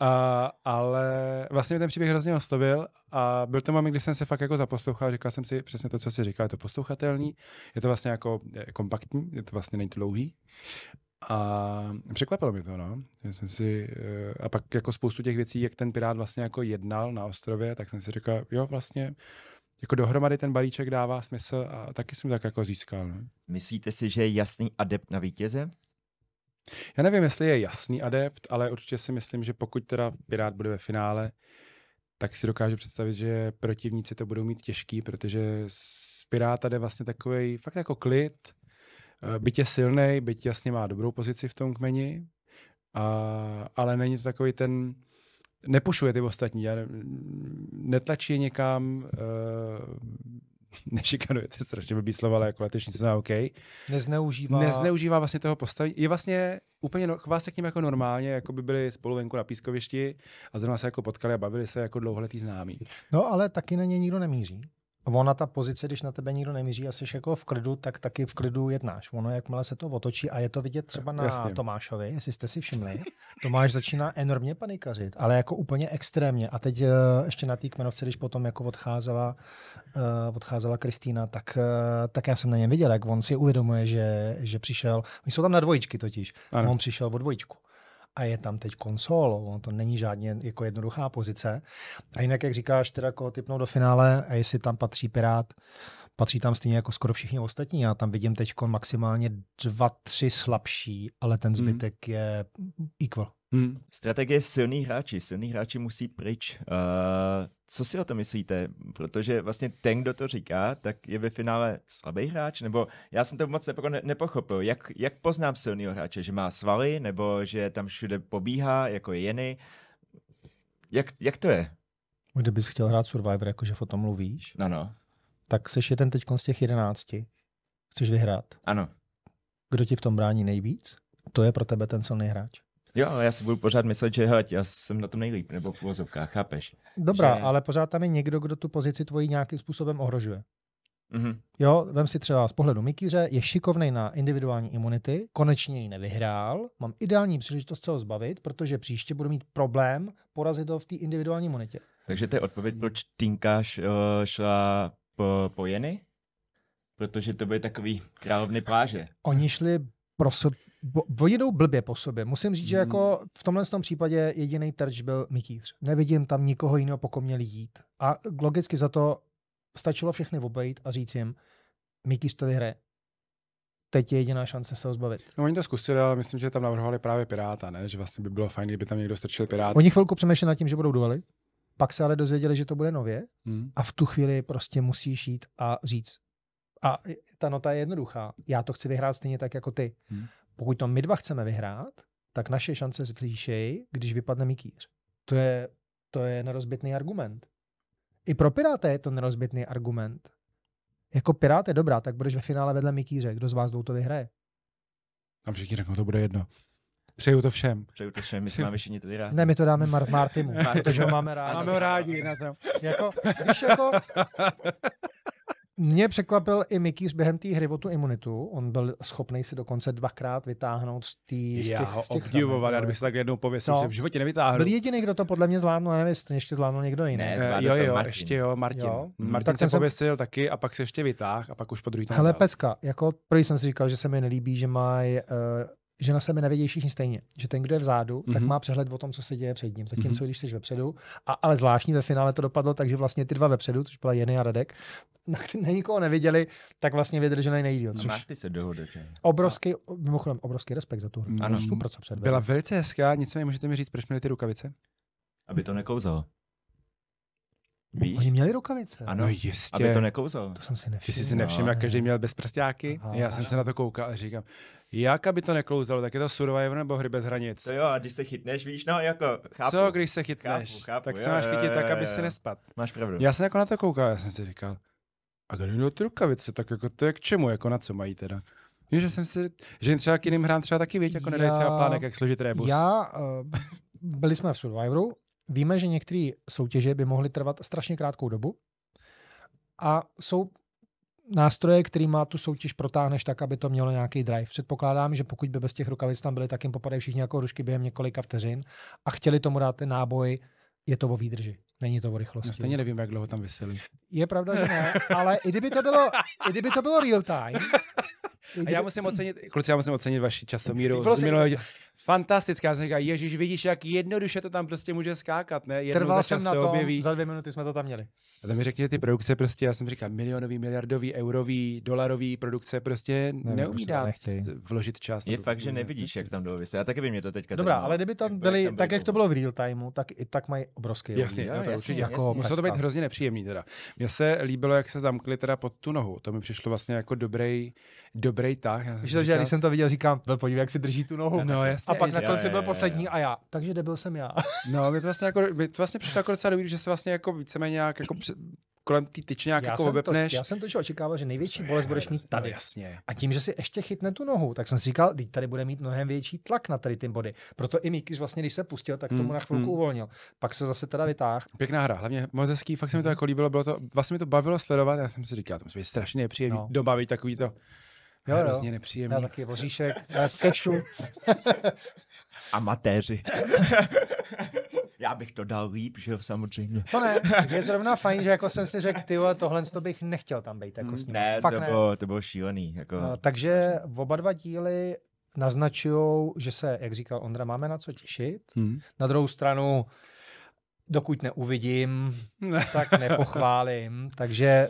A, ale vlastně mě ten příběh hrozně oslovil a byl to moment, kdy jsem se fakt jako zaposlouchal, říkal jsem si přesně to, co si říkal, je to poslouchatelný, je to vlastně jako kompaktní, je to vlastně není dlouhý. A překvapilo mi to, no. Já jsem si, eh, a pak jako spoustu těch věcí, jak ten pirát vlastně jako jednal na ostrově, tak jsem si říkal, jo, vlastně jako dohromady ten balíček dává smysl a taky jsem tak jako získal. Ne? No. Myslíte si, že je jasný adept na vítěze? Já nevím, jestli je jasný adept, ale určitě si myslím, že pokud teda Pirát bude ve finále, tak si dokážu představit, že protivníci to budou mít těžký, protože z Piráta jde vlastně takový fakt jako klid, eh, byť je silný, byť jasně má dobrou pozici v tom kmeni, a, ale není to takový ten, nepušuje ty ostatní, já netlačí je někam, uh, nešikanuje, to je strašně blbý slovo, ale jako letešní se OK. Nezneužívá. Nezneužívá vlastně toho postavení. Je vlastně úplně, no, chová se k ním jako normálně, jako by byli spolu venku na pískovišti a zrovna se jako potkali a bavili se jako dlouholetý známí. No ale taky na ně nikdo nemíří. Ona ta pozice, když na tebe nikdo nemíří a jsi jako v klidu, tak taky v klidu jednáš. Ono, jakmile se to otočí a je to vidět třeba na Jasně. Tomášovi, jestli jste si všimli, Tomáš začíná enormně panikařit, ale jako úplně extrémně. A teď eh, ještě na té kmenovce, když potom jako odcházela, eh, odcházela Kristýna, tak, eh, tak já jsem na něm viděl, jak on si uvědomuje, že, že přišel, my jsou tam na dvojičky totiž, ano. on přišel o dvojičku a je tam teď konsol. Ono to není žádně jako jednoduchá pozice. A jinak, jak říkáš, teda koho typnou do finále a jestli tam patří Pirát, patří tam stejně jako skoro všichni ostatní. Já tam vidím teď maximálně dva, tři slabší, ale ten mhm. zbytek mm. je equal. Hmm. Strategie silný hráči. Silný hráči musí pryč. Uh, co si o to myslíte? Protože vlastně ten, kdo to říká, tak je ve finále slabý hráč, nebo já jsem to moc nepochopil. Jak, jak poznám silného hráče? Že má svaly, nebo že tam všude pobíhá, jako jeny? Jak, jak to je? Kdybys chtěl hrát Survivor, jakože o tom mluvíš, no, no. tak seš jeden teď z těch jedenácti. Chceš vyhrát. Ano. Kdo ti v tom brání nejvíc? To je pro tebe ten silný hráč. Jo, já si budu pořád myslet, že hej, já jsem na tom nejlíp, nebo v úvozovkách, chápeš? Dobrá, že... ale pořád tam je někdo, kdo tu pozici tvoji nějakým způsobem ohrožuje. Mm-hmm. Jo, vem si třeba z pohledu Mikýře, je šikovný na individuální imunity, konečně ji nevyhrál, mám ideální příležitost se ho zbavit, protože příště budu mít problém porazit ho v té individuální imunitě. Takže to je odpověď, proč Tinka eh, šla po, po Jeny? Protože to byly takový královny pláže. Oni šli pro, bo, blbě po sobě. Musím říct, že hmm. jako v tomhle tom případě jediný terč byl Mikýř. Nevidím tam nikoho jiného, po kom měli jít. A logicky za to stačilo všechny obejít a říct jim, Mikýř to vyhraje. Teď je jediná šance se ho zbavit. No, oni to zkusili, ale myslím, že tam navrhovali právě Piráta, ne? že vlastně by bylo fajn, kdyby tam někdo strčil Piráta. Oni chvilku přemýšleli nad tím, že budou duely, pak se ale dozvěděli, že to bude nově hmm. a v tu chvíli prostě musíš jít a říct, a ta nota je jednoduchá. Já to chci vyhrát stejně tak jako ty. Hmm pokud to my dva chceme vyhrát, tak naše šance zvýšejí, když vypadne Mikýř. To je, to je nerozbitný argument. I pro Piráta je to nerozbitný argument. Jako Pirát je dobrá, tak budeš ve finále vedle Mikýře. Kdo z vás dvou to vyhraje? A všichni řeknou, to bude jedno. Přeju to všem. Přeju to všem, my jsme máme všichni tady rádi. Ne, my to dáme Mart Martimu, protože ho máme rádi. Máme ho rádi. Na Jako, víš, jako, Mě překvapil i Mikýř během té hry o tu imunitu. On byl schopný si dokonce dvakrát vytáhnout z, tý, z těch... Já ho obdivoval, já bych se tak jednou pověsil, no. že v životě nevytáhl. Byl jediný, kdo to podle mě zvládnul, nevím, jestli to ještě zvládnul někdo jiný. Ne, Jo, jo, jo, Martin. ještě jo, Martin. Jo. Hmm. Martin tak se jsem... pověsil taky a pak se ještě vytáhl a pak už po druhý Hele, pecka, jako první jsem si říkal, že se mi nelíbí, že mají uh, že na sebe nevědí všichni stejně. Že ten, kdo je vzadu, mm-hmm. tak mhm. má přehled o tom, co se děje před ním. Zatímco, mm-hmm. když jsi vepředu, a, ale zvláštní ve finále to dopadlo, takže vlastně ty dva vepředu, což byla Jenny a Radek, na, které nikoho neviděli, tak vlastně vydrželi nejdíl. No, což... No, ty se dohodli. Obrovský, a... mimochodem, obrovský respekt za tu hru. Ano. Super, co předvedl. Byla velice hezká, nicméně můžete mi říct, proč měli ty rukavice? Aby to nekouzalo. Víš? Oni měli rukavice. Ano, no jistě. Aby to nekouzalo. To jsem si nevšiml. Ty jsi si nevšiml, jak no. každý měl prstáky. Já jsem se na to koukal a říkám, jak aby to neklouzalo, tak je to Survivor nebo hry bez hranic. To jo, a když se chytneš, víš, no jako, chápu. Co, když se chytneš, chápu, chápu, tak jo, se máš chytit jo, jo, tak, aby se nespad. Máš pravdu. Já jsem jako na to koukal, já jsem si říkal, a kdo jde ty rukavice, tak jako to je k čemu, jako na co mají teda. Víš, že jsem si, že třeba k jiným hrám třeba taky víš, jako nedej třeba plánek, jak složit rebus. Já, uh, byli jsme v Survivoru, víme, že některé soutěže by mohly trvat strašně krátkou dobu a jsou nástroje, který má tu soutěž protáhneš tak, aby to mělo nějaký drive. Předpokládám, že pokud by bez těch rukavic tam byly, tak jim popadají všichni jako rušky během několika vteřin a chtěli tomu dát ten náboj, je to o výdrži. Není to o rychlosti. Já stejně nevím, jak dlouho tam vyselí. Je pravda, že ne, ale i kdyby to bylo, i kdyby to bylo real time, a já musím ocenit, kluci, já musím ocenit vaši časomíru. z minulého... Fantastická, já jsem říkal, Ježíš, vidíš, jak jednoduše to tam prostě může skákat, ne? Jednou Trval za jsem na to objeví. za dvě minuty jsme to tam měli. A tam mi řekli, že ty produkce prostě, já jsem říkal, milionový, miliardový, eurový, dolarový produkce prostě neumí dát vložit čas. Je fakt, že prostě. nevidíš, jak tam jdou Já taky vím, mě to teďka Dobrá, zajímalo. ale kdyby tam byli, tak jak to bylo v real timeu, tak i tak mají obrovský Jasně, jo, no to jasně, jako Muselo to být hrozně nepříjemný teda. Mně se líbilo, jak se zamkli teda pod tu nohu. To mi přišlo vlastně jako dobrý dobrý tah. Já jsem Víš, říkal... když jsem to viděl, říkám, byl podívej, jak si drží tu nohu. No, jasně, a pak je, na konci je, byl poslední a já. Takže debil jsem já. no, mi to vlastně, jako, mě to vlastně přišlo jako docela dobrý, že se vlastně jako víceméně nějak jako před, kolem té tyče nějak já jako obepneš. To, já jsem totiž očekával, že největší je, bolest budeš mít tady. No, jasně. A tím, že si ještě chytne tu nohu, tak jsem si říkal, teď tady bude mít mnohem větší tlak na tady ty body. Proto i Mikis vlastně, když se pustil, tak tomu mm, na chvilku mm. uvolnil. Pak se zase teda vytáhl. Pěkná hra, hlavně moc hezký, fakt se mi to mhm. jako líbilo, bylo to, vlastně mi to bavilo sledovat, já jsem si říkal, to musí být strašně nepříjemný, no. dobavit takový to jo, no. hrozně nepříjemný. Já taky voříšek, kešu. Amatéři. Já bych to dal líp, že jo, samozřejmě. To no ne, je zrovna fajn, že jako jsem si řekl, ty tohle to bych nechtěl tam být jako s ním. Ne, Fakt to, ne. Bylo, to bylo šílený. Jako... No, takže oba dva díly naznačují, že se, jak říkal Ondra, máme na co těšit. Hmm. Na druhou stranu, dokud neuvidím, tak nepochválím. Takže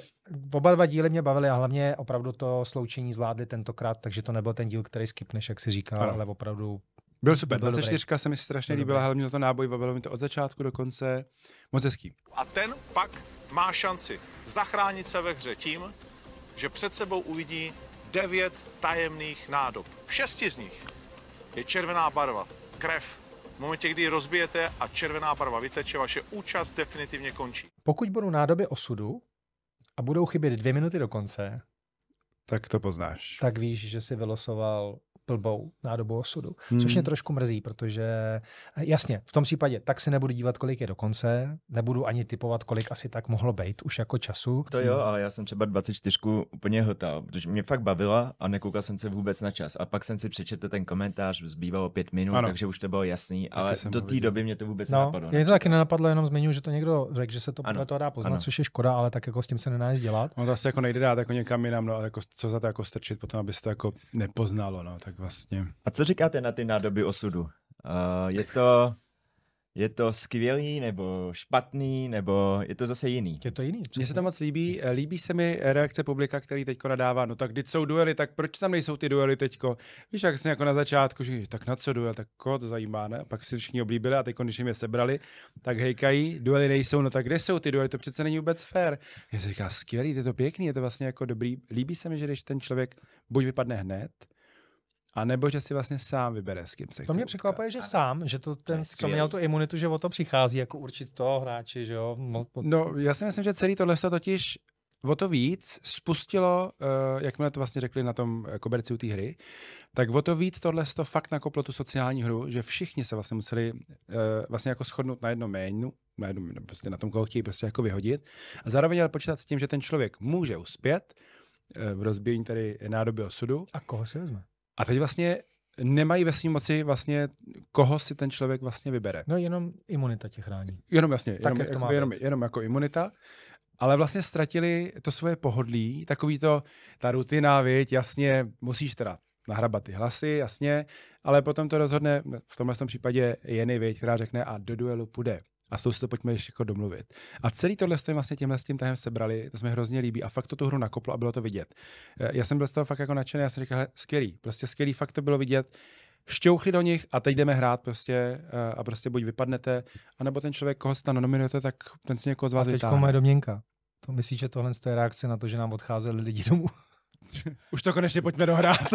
Oba dva díly mě bavily a hlavně opravdu to sloučení zvládli tentokrát, takže to nebyl ten díl, který skipneš, jak si říkal, ano. ale opravdu byl super, 24 se mi strašně líbila, hlavně to náboj, bavilo mi to od začátku do konce, moc hezký. A ten pak má šanci zachránit se ve hře tím, že před sebou uvidí devět tajemných nádob. V šesti z nich je červená barva, krev. V momentě, kdy ji rozbijete a červená barva vyteče, vaše účast definitivně končí. Pokud budou nádoby osudu, a budou chybět dvě minuty do konce, tak to poznáš. Tak víš, že si vylosoval blbou nádobou osudu. Hmm. Což mě trošku mrzí, protože eh, jasně, v tom případě tak se nebudu dívat, kolik je do konce, nebudu ani typovat, kolik asi tak mohlo být už jako času. To jo, hmm. ale já jsem třeba 24 úplně hotal, protože mě fakt bavila a nekoukal jsem se vůbec na čas. A pak jsem si přečetl ten komentář, zbývalo pět minut, ano. takže už to bylo jasný, taky ale do té doby mě to vůbec no, nenapadlo. Mě to taky nenapadlo, jenom zmiňu, že to někdo řekl, že se to ano. toho dá poznat, ano. což je škoda, ale tak jako s tím se nedá dělat. No to asi jako nejde dát jako někam jinam, no, jako, co za to jako strčit potom, aby se to jako nepoznalo. No, tak tak vlastně. A co říkáte na ty nádoby osudu? Uh, je to je to skvělý nebo špatný, nebo je to zase jiný? Je to jiný. Mně se to moc líbí. Eh, líbí se mi reakce publika, který teďko nadává, no tak když jsou duely, tak proč tam nejsou ty duely teďko? Víš, jak jsem jako na začátku, že tak na co duel, tak koho to zajímá, ne? A pak si všichni oblíbili a teď, když jim je sebrali, tak hejkají, duely nejsou, no tak kde jsou ty duely, to přece není vůbec fair. Já se říká, skvělý, je to pěkný, je to vlastně jako dobrý. Líbí se mi, že když ten člověk buď vypadne hned, a nebo že si vlastně sám vybere, s kým se To mě překvapuje, že sám, že to ten, to co měl tu imunitu, že o to přichází, jako určit toho hráči, že jo? No, no já si myslím, že celý tohle to totiž o to víc spustilo, uh, jakmile to vlastně řekli na tom eh, koberci u té hry, tak o to víc tohle to fakt nakoplo tu sociální hru, že všichni se vlastně museli uh, vlastně jako shodnout na jedno jménu, na, jednom, no, prostě na tom, koho chtějí prostě jako vyhodit. A zároveň ale počítat s tím, že ten člověk může uspět uh, v rozbíjení tady nádoby osudu. A koho si vezme? A teď vlastně nemají ve svým moci vlastně, koho si ten člověk vlastně vybere. No jenom imunita tě chrání. Jenom jasně, tak jenom, jak jako, jenom, jenom jako imunita. Ale vlastně ztratili to svoje pohodlí, takový to, ta rutina, věď, jasně, musíš teda nahrabat ty hlasy, jasně, ale potom to rozhodne v tomhle případě Jenny, věď, která řekne a do duelu půjde a s tou si to pojďme ještě jako domluvit. A celý tohle jsme vlastně tímhle s tím tahem sebrali, to jsme hrozně líbí a fakt to tu hru nakoplo a bylo to vidět. Eh, já jsem byl z toho fakt jako nadšený, já jsem říkal, skvělý, prostě skvělý, fakt to bylo vidět, šťouchy do nich a teď jdeme hrát prostě eh, a prostě buď vypadnete, anebo ten člověk, koho se nominujete, tak ten si někoho z vás a vytáhne. A moje domněnka. To myslíš, že tohle je reakce na to, že nám odcházeli lidi domů? Už to konečně pojďme dohrát.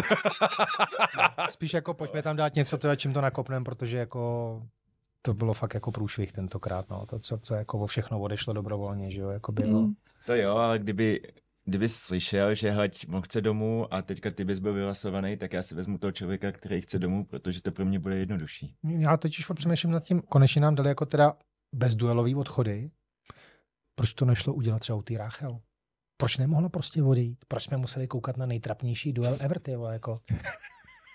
Spíš jako pojďme tam dát něco, teda, čím to nakopneme, protože jako to bylo fakt jako průšvih tentokrát, no. To, co, co jako o všechno odešlo dobrovolně, že jo, jako mm. bylo. mm. To jo, ale kdyby, kdyby slyšel, že hleď, on chce domů a teďka ty bys byl vyhlasovaný, tak já si vezmu toho člověka, který chce domů, protože to pro mě bude jednodušší. Já totiž přemýšlím nad tím, konečně nám dali jako teda bezduelový odchody, proč to nešlo udělat třeba u té Rachel? Proč nemohla prostě odejít? Proč jsme museli koukat na nejtrapnější duel ever, ty, jako?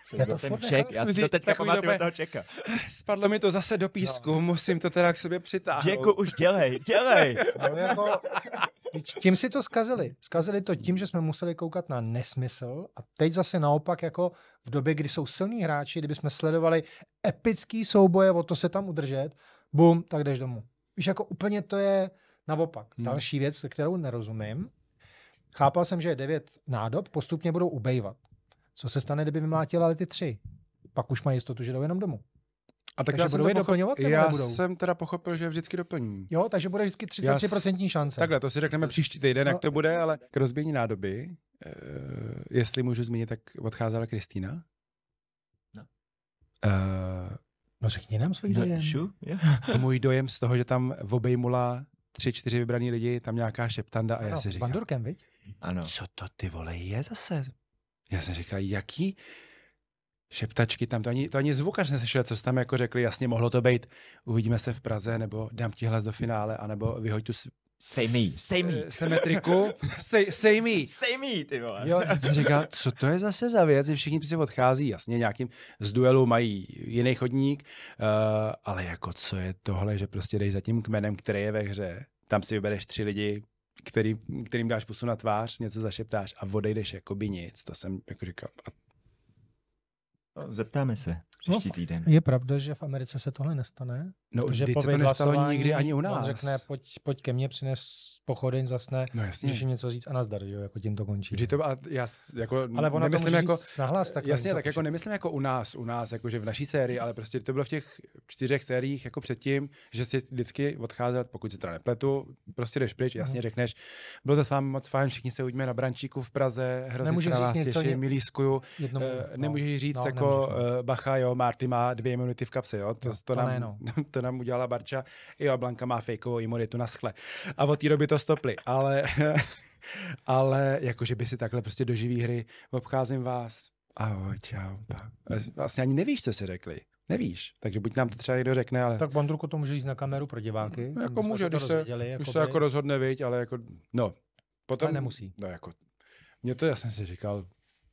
jsem já to ten ček, jako já si to teďka pamatuju toho čeka. Spadlo mi to zase do písku, no. musím to teda k sobě přitáhnout. Děku, už dělej, dělej. No, jako, tím si to zkazili. Zkazili to tím, že jsme museli koukat na nesmysl a teď zase naopak jako v době, kdy jsou silní hráči, kdyby jsme sledovali epický souboje, o to se tam udržet, bum, tak jdeš domů. Víš, jako úplně to je naopak. Hmm. Další věc, kterou nerozumím, chápal jsem, že je devět nádob, postupně budou ubejvat. Co se stane, kdyby vymlátila ale ty tři? Pak už mají jistotu, že jdou jenom domů. A tak takže já budou je pochop... doplňovat? Já nebudou? jsem teda pochopil, že je vždycky doplní. Jo, takže bude vždycky 33% s... šance. Takhle, to si řekneme příští týden, no, jak to bude, ale k rozbění nádoby, uh, jestli můžu zmínit, tak odcházela Kristýna. No. Uh, no řekni nám svůj no, dojem. Sure, yeah. Můj dojem z toho, že tam obejmula tři, čtyři vybraní lidi, tam nějaká šeptanda a no, já si říkám. S bandurkem, viď? Ano. Co to ty vole je zase? Já jsem říkal, jaký šeptačky tam, to ani, to ani zvukař neslyšel, co jsi tam jako řekli, jasně mohlo to být, uvidíme se v Praze, nebo dám ti hlas do finále, anebo vyhoď tu Sejmí, sejmí. Semetriku. sejmí. Sejmí, ty vole. Jo, jsem říkal, co to je zase za věc, všichni si prostě odchází, jasně nějakým z duelu mají jiný chodník, uh, ale jako co je tohle, že prostě jdeš za tím kmenem, který je ve hře, tam si vybereš tři lidi, který, kterým dáš pusu na tvář, něco zašeptáš a odejdeš jako by nic. To jsem jako říkal, a No, zeptáme se příští no, týden. Je pravda, že v Americe se tohle nestane? No, že se to nestalo nikdy ani u nás. On řekne, pojď, pojď ke mně, přines pochodeň, zasne, no, jasně. jim něco říct a nazdar, že jo, jako tím to končí. Že to, a já, jako, ale ona nemyslím to jako, nahlas, tak jasně, tak jako nemyslím jako u nás, u nás, jako že v naší sérii, ale prostě to bylo v těch čtyřech sériích jako předtím, že si vždycky odcházet, pokud se teda nepletu, prostě jdeš pryč, jasně no. řekneš, bylo to s vámi moc fajn, všichni se uďme na brančíku v Praze, hrozně se na vás těším, milískuju, eh, nemůžeš no, říct, jako jako uh, bacha, jo, Marty má dvě imunity v kapse, jo, to, no, to, to, nám, no. to nám udělala Barča, jo, Blanka má fejkovou imunitu na schle. A od té doby to stopli, ale, ale jakože by si takhle prostě do živý hry obcházím vás. Ahoj, čau. Pa. Vlastně ani nevíš, co si řekli. Nevíš, takže buď nám to třeba někdo řekne, ale... Tak Bandruko to může jít na kameru pro diváky. No, jako může, když se, jako když se jako rozhodne, viď, ale jako... No, potom... Ale nemusí. No, jako... Mě to, já jsem si říkal,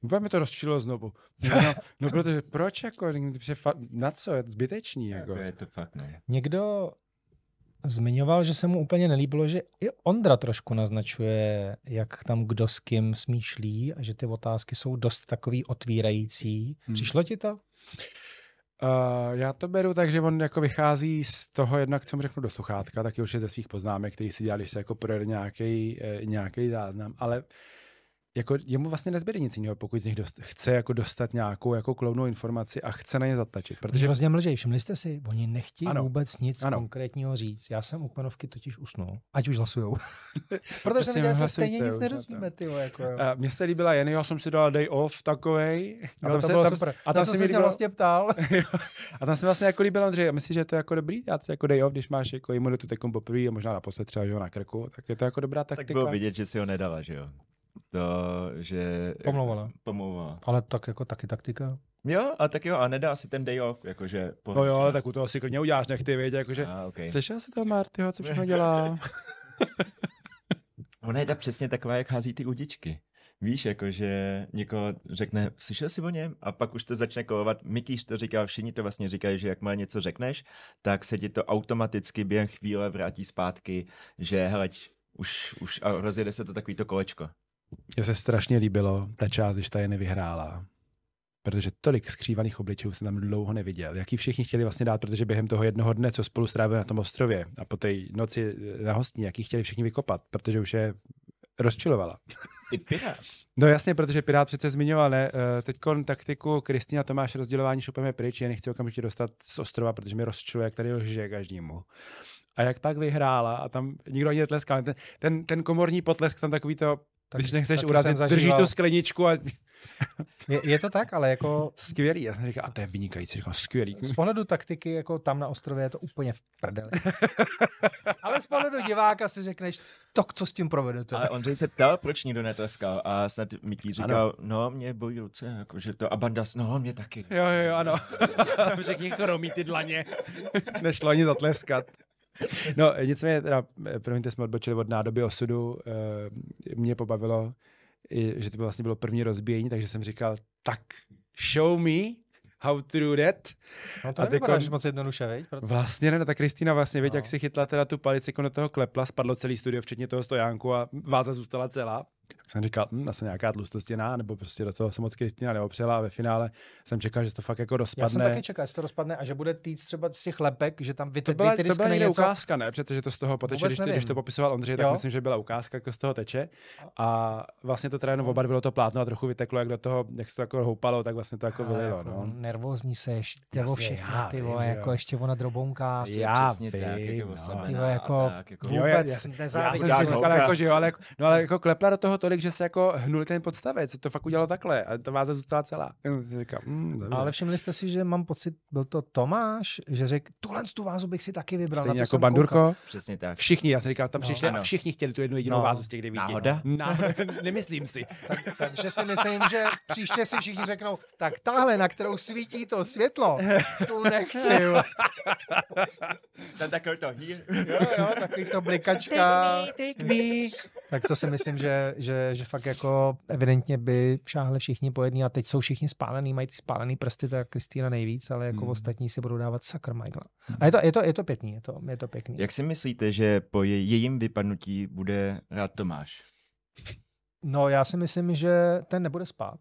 Úplně mi to rozčilo znovu. No, no, no protože proč jako, na co, je to zbytečný jako. Je to fakt, ne. Někdo zmiňoval, že se mu úplně nelíbilo, že i Ondra trošku naznačuje, jak tam kdo s kým smýšlí a že ty otázky jsou dost takový otvírající. Hmm. Přišlo ti to? Uh, já to beru tak, že on jako vychází z toho jednak, co mu řeknu do sluchátka, taky je ze svých poznámek, který si dělal, když se jako projede nějaký, eh, nějaký záznam, ale jako jemu vlastně nezbyde nic jiného, pokud z nich dost, chce jako dostat nějakou jako klovnou informaci a chce na ně zatlačit. Protože vlastně mlžej, všimli jste si, oni nechtějí ano, vůbec nic ano. konkrétního říct. Já jsem u panovky totiž usnul, ať už hlasujou. protože prostě jsem viděl, že stejně nic nerozumíme, ty jako, a, Mně se líbila jen, já jsem si dal day off takovej. A jo, tam, to se, bylo tam, super. A tam, jsem se líbilo, vlastně ptal. a tam jsem vlastně jako líbil Andřej, myslím, že to jako dobrý dát si jako day off, když máš jako imunitu tekom poprvé a možná naposled třeba na krku, tak je to jako dobrá taktika. Tak bylo vidět, že si ho nedala, že jo to, že... Pomlouvala. Pomlouvala. Ale tak jako taky taktika. Jo, a tak jo, a nedá si ten day off, jakože... Po... No jo, ale tak u toho si klidně uděláš, nech ty vědě, jakože... A, okay. Slyšel jsi toho Martyho, co všechno dělá? Ona je ta přesně taková, jak hází ty udičky. Víš, jakože někoho řekne, slyšel jsi o něm? A pak už to začne kovovat. Mikýš to říká, všichni to vlastně říkají, že jakmile něco řekneš, tak se ti to automaticky během chvíle vrátí zpátky, že hele, už, už a rozjede se to takový to kolečko. Mně se strašně líbilo ta část, když ta je nevyhrála. Protože tolik skřívaných obličejů jsem tam dlouho neviděl. Jaký všichni chtěli vlastně dát, protože během toho jednoho dne, co spolu strávili na tom ostrově a po té noci eh, na hostní, jaký chtěli všichni vykopat, protože už je rozčilovala. I Pirát. No jasně, protože Pirát přece zmiňoval, ne? Eh, teď taktiku Kristina Tomáš rozdělování šupeme pryč, je nechci okamžitě dostat z ostrova, protože mi rozčiluje, jak tady lže každému. A jak pak vyhrála a tam nikdo ani netleskal. Ten, ten, ten komorní potlesk tam takový to tak, Když nechceš urazit, drží tu skleničku a... je, je, to tak, ale jako... Skvělý, já jsem říkal, a to je vynikající, říkal, skvělý. Z pohledu taktiky, jako tam na ostrově je to úplně v prdeli. ale z pohledu diváka si řekneš, tak co s tím provedete? Ale Ondřej se ptal, proč nikdo netleskal a snad Miký říkal, ano. no mě bojí ruce, jakože to, a Bandas, no mě taky. Jo, jo, jo ano. Řekni, chromí ty dlaně, nešlo ani zatleskat. No, nicméně, teda, eh, promiňte, jsme odbočili od nádoby osudu. Eh, mě pobavilo, že to vlastně bylo první rozbíjení, takže jsem říkal, tak show me, How to do that. No to a že moc jednoduše, veď? Proto... Vlastně ne, no, ta Kristýna vlastně, no. no. jak si chytla teda tu palici, jako do toho klepla, spadlo celý studio, včetně toho stojánku a váza zůstala celá tak jsem říkal, hm, asi nějaká tlustostěná, nebo prostě do toho se moc Kristýna neopřela a ve finále jsem čekal, že to fakt jako rozpadne. Já jsem taky čekal, že to rozpadne a že bude týc třeba z těch lepek, že tam vy to byla, to byla něco... ukázka, ne? Přece, že to z toho poteče, když, když, to popisoval Ondřej, tak jo? myslím, že byla ukázka, jak to z toho teče. A vlastně to teda jenom bylo to plátno a trochu vyteklo, jak do toho, jak se to jako houpalo, tak vlastně to jako vylilo. Jako no. Nervózní seš, jako všechno, já, ty vole, jako ještě ona drobonka. Já přesně tak, jako, no. jako, jako- vůbec Já jsem si jako, jo, ale, jako- no, ale jako klepla do toho tolik, že se jako hnul ten podstavec, to fakt udělalo takhle a ta váze zůstala celá. Říkám, mm, Ale všimli jste si, že mám pocit, byl to Tomáš, že řekl, tuhle tu vázu bych si taky vybral. Stejně jako Bandurko. Koukal. Přesně tak. Všichni, já jsem říkal, tam no, přišli ano. a všichni chtěli tu jednu jedinou no. vázu z těch devíti. No. Náhoda? Náhoda, nemyslím si. tak, takže si myslím, že příště si všichni řeknou, tak tahle, na kterou svítí to světlo, tu nechci. Ten takový to, jo, jo, takový to blikačka. Take me, take me. tak to si myslím, že, že že, že fakt jako evidentně by šáhli všichni po jedný a teď jsou všichni spálený, mají ty spálený prsty, tak Kristýna nejvíc, ale jako hmm. ostatní si budou dávat sakr Michaela. Hmm. A je to, je to, je to pěkný, je to, je to pěkný. Jak si myslíte, že po jejím vypadnutí bude rád Tomáš? No já si myslím, že ten nebude spát.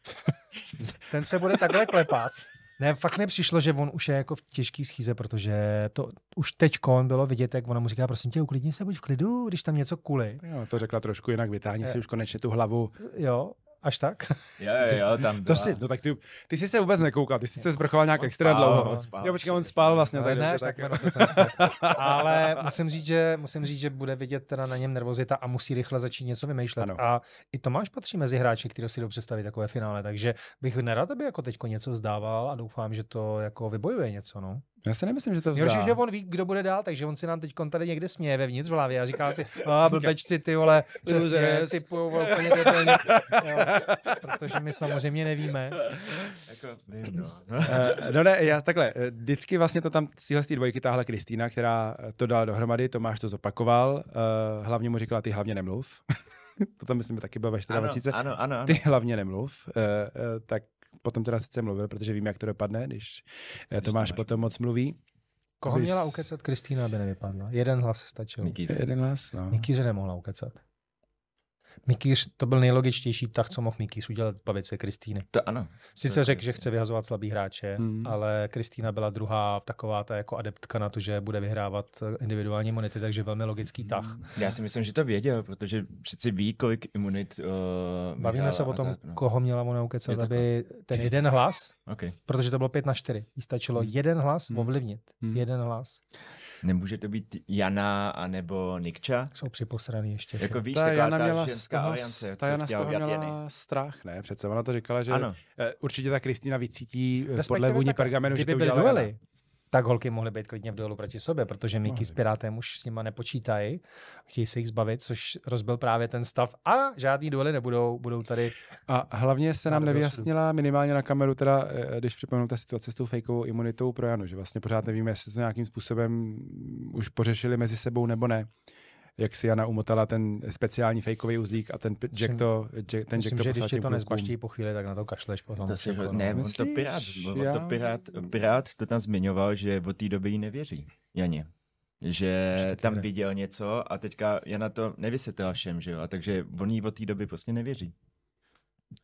ten se bude takhle klepat. Ne, fakt nepřišlo, že on už je jako v těžký schíze, protože to už teď kon bylo vidět, jak ona mu říká, prosím tě, uklidni se, buď v klidu, když tam něco kuli. Jo, to řekla trošku jinak, vytáhni e, si už konečně tu hlavu. Jo, Až tak? Jo, jo, jo tam to si, no tak ty, ty jsi se vůbec nekoukal, ty jsi se zbrchoval nějak on extra spál, dlouho. On spál, jo, počkej, on spal vlastně, tak, ne, dobře, tak, tak Ale musím říct, že, musím říct, že bude vidět teda na něm nervozita a musí rychle začít něco vymýšlet. Ano. A i Tomáš patří mezi hráči, který si dobře představit takové finále, takže bych nerad, aby jako teďko něco vzdával a doufám, že to jako vybojuje něco, no. Já si nemyslím, že to vzdá. Jo, že on ví, kdo bude dál, takže on si nám teď tady někde směje vevnitř v hlavě a říká si, no, a blbečci, ty vole, přesně, typu, úplně detailně. Protože my samozřejmě nevíme. Jako, nevím, no. Eh, no ne, já takhle, eh, vždycky vlastně to tam z té dvojky táhla Kristýna, která eh, to dala dohromady, Tomáš to zopakoval, hlavně mu říkala, ty hlavně nemluv to tam myslím taky bylo ve 24. Ano, ano, ano, ano. Ty hlavně nemluv, uh, uh, tak potom teda sice mluvil, protože vím, jak to dopadne, když eh, Tomáš potom moc mluví. Koho měla ukecat Kristýna, aby nevypadla? Jeden hlas stačil. Nikýře. Jeden hlas, no. Nikýře nemohla ukecat. Mikýř, to byl nejlogičtější tah, co mohl Mikýř udělat po bavice Kristýny. To ano. Sice řekl, prostě- že chce vyhazovat slabý hráče, mm. ale Kristýna byla druhá taková ta jako adeptka na to, že bude vyhrávat eh, individuální monety, takže velmi logický hmm. tah. Já si myslím, že to věděl, protože přeci ví, kolik imunit uh, Bavíme se o tom, tak, no. koho měla ona ukecat, aby ten jeden hlas, okay. protože to bylo 5 na 4, jí stačilo mm. jeden hlas mm. ovlivnit. Mm. Jeden hlas. Nemůže to být Jana a nebo Nikča? Jsou připosraný ještě. Jako víš, ta taková Jana ta měla ženská toho, aliance, ta Jana z toho měla Jany. strach, ne? Přece ona to říkala, že ano. Eh, určitě ta Kristýna vycítí eh, Respektive podle vůni pergamenu, že to udělala tak holky mohly být klidně v duelu proti sobě, protože Mickey s Pirátem už s nima nepočítají, chtějí se jich zbavit, což rozbil právě ten stav a žádný duely nebudou, budou tady. A hlavně se nám nevyjasnila minimálně na kameru, teda, eh, když připomenu ta situace s tou fejkovou imunitou pro Janu, že vlastně pořád nevíme, jestli to nějakým způsobem už pořešili mezi sebou nebo ne jak si Jana umotala ten speciální fejkový uzlík a ten Jack to, Jack, ten Myslím, Jack to že když to nespaští po chvíli, tak na to kašleš potom. To si, jako, ne, no. ne on to pirát, on to pirát, pirát to tam zmiňoval, že od té doby jí nevěří, Janě že tam viděl něco a teďka Jana to nevysvětlila všem, že jo, a takže on jí od té doby prostě nevěří.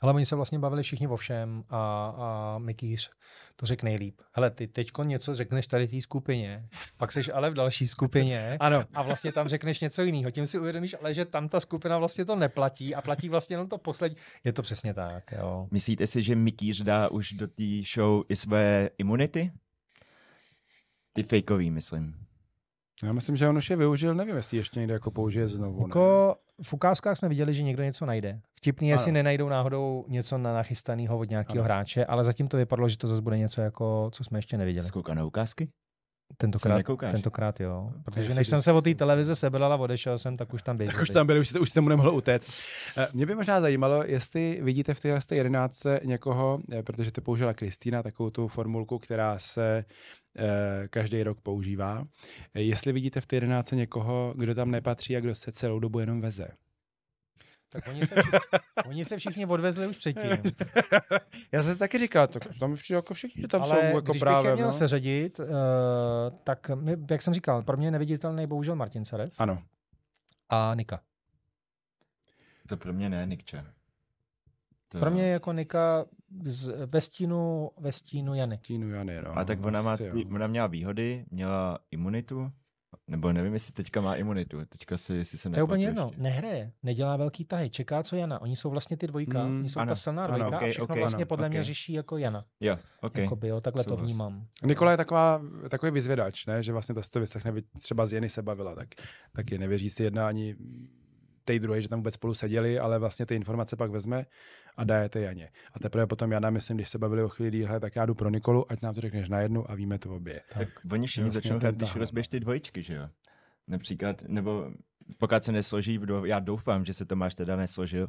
Ale oni se vlastně bavili všichni o všem a, a Mikýř to řekl nejlíp. Hele, ty teďko něco řekneš tady té skupině, pak seš ale v další skupině ano. a vlastně tam řekneš něco jiného. Tím si uvědomíš, ale že tam ta skupina vlastně to neplatí a platí vlastně jenom to poslední. Je to přesně tak, jo. Myslíte si, že Mikýř dá už do té show i své imunity? Ty fejkový, myslím. Já myslím, že on už je využil, nevím, jestli ještě někde jako použije znovu. Jako, v ukázkách jsme viděli, že někdo něco najde. Vtipný je, jestli nenajdou náhodou něco na nachystaného od nějakého hráče, ale zatím to vypadlo, že to zase bude něco, jako, co jsme ještě neviděli. Skouka na ukázky? Tentokrát, tentokrát jo. Protože než jsem se od té televize sebral a odešel jsem, tak už tam byl. Tak už tam byli, už jste, už jste mu nemohl utéct. Eh, mě by možná zajímalo, jestli vidíte v téhle jedenáctce někoho, eh, protože to použila Kristýna, takovou tu formulku, která se eh, každý rok používá. Jestli vidíte v té jedenáctce někoho, kdo tam nepatří a kdo se celou dobu jenom veze. Tak oni se, všichni, oni se všichni odvezli už předtím. Já jsem si taky říkal, tak tam přijde jako všichni, že tam Ale jsou jako když právě. Ale měl no? ředit, uh, eh, tak my, jak jsem říkal, pro mě neviditelný bohužel Martin Serev. Ano. A Nika. To pro mě ne, Nikče. To... Pro mě jako Nika z, ve, stínu, ve stínu Jany. Stínu Jany, no. A tak ona, má, prostě, ona měla výhody, měla imunitu, nebo nevím, jestli teďka má imunitu. Teďka si, jestli se To je úplně jedno. Ještě. Nehraje, nedělá velký tahy, čeká, co Jana. Oni jsou vlastně ty dvojka, mm, oni jsou ano, ta silná dvojka ano, okay, a všechno okay, vlastně ano, podle okay. mě řeší jako Jana. Jo, okay. Jakoby, jo, takhle Souhlas. to vnímám. Nikola je taková, takový vyzvědač, ne? že vlastně to si to třeba z Jeny se bavila, tak, tak je nevěří si jedna ani tej druhé, že tam vůbec spolu seděli, ale vlastně ty informace pak vezme a dajete Janě. A teprve potom Jana, myslím, když se bavili o chvíli díle, tak já jdu pro Nikolu, ať nám to řekneš na jednu a víme to obě. Tak, tak oni všichni začnou když rozbiješ ty dvojičky, že jo? Například, nebo pokud se nesloží, já doufám, že se Tomáš teda nesložil,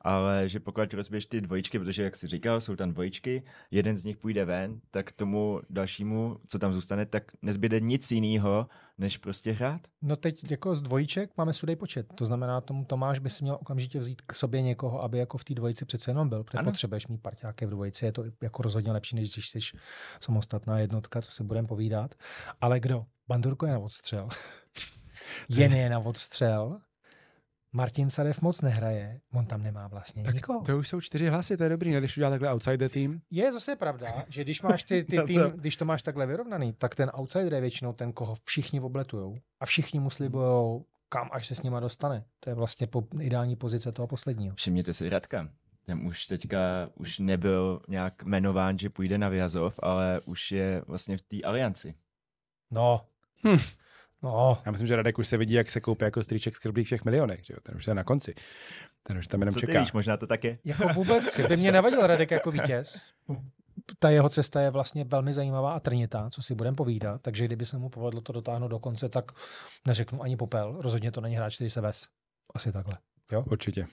ale že pokud rozbiješ ty dvojičky, protože jak jsi říkal, jsou tam dvojičky, jeden z nich půjde ven, tak tomu dalšímu, co tam zůstane, tak nezbyde nic jiného, než prostě hrát. No teď jako z dvojiček máme sudej počet, to znamená tomu Tomáš by si měl okamžitě vzít k sobě někoho, aby jako v té dvojici přece jenom byl, protože ano. potřebuješ mít parťáky v dvojici, je to jako rozhodně lepší, než když jsi samostatná jednotka, co si budeme povídat. Ale kdo? Bandurko je na odstřel. Jen je na odstřel. Martin Sadev moc nehraje, on tam nemá vlastně tak nikoho. To už jsou čtyři hlasy, to je dobrý, ne? když udělá takhle outsider tým. Je zase pravda, že když máš ty, ty tým, když to máš takhle vyrovnaný, tak ten outsider je většinou ten, koho všichni obletujou a všichni mu hmm. slibujou, kam až se s nima dostane. To je vlastně po, ideální pozice toho posledního. Všimněte si Radka, ten už teďka už nebyl nějak jmenován, že půjde na Vyhazov, ale už je vlastně v té alianci. No, hm. No. Já myslím, že Radek už se vidí, jak se koupí jako z skrblík všech milionech, že jo? ten už je na konci. Ten už tam jenom Co čeká. ty víš, možná to tak je. Jako vůbec by mě nevadil Radek jako vítěz. Ta jeho cesta je vlastně velmi zajímavá a trnitá, co si budem povídat, takže kdyby se mu povedlo to dotáhnout do konce, tak neřeknu ani popel. Rozhodně to není hráč, který se ves. Asi takhle. Jo? Určitě.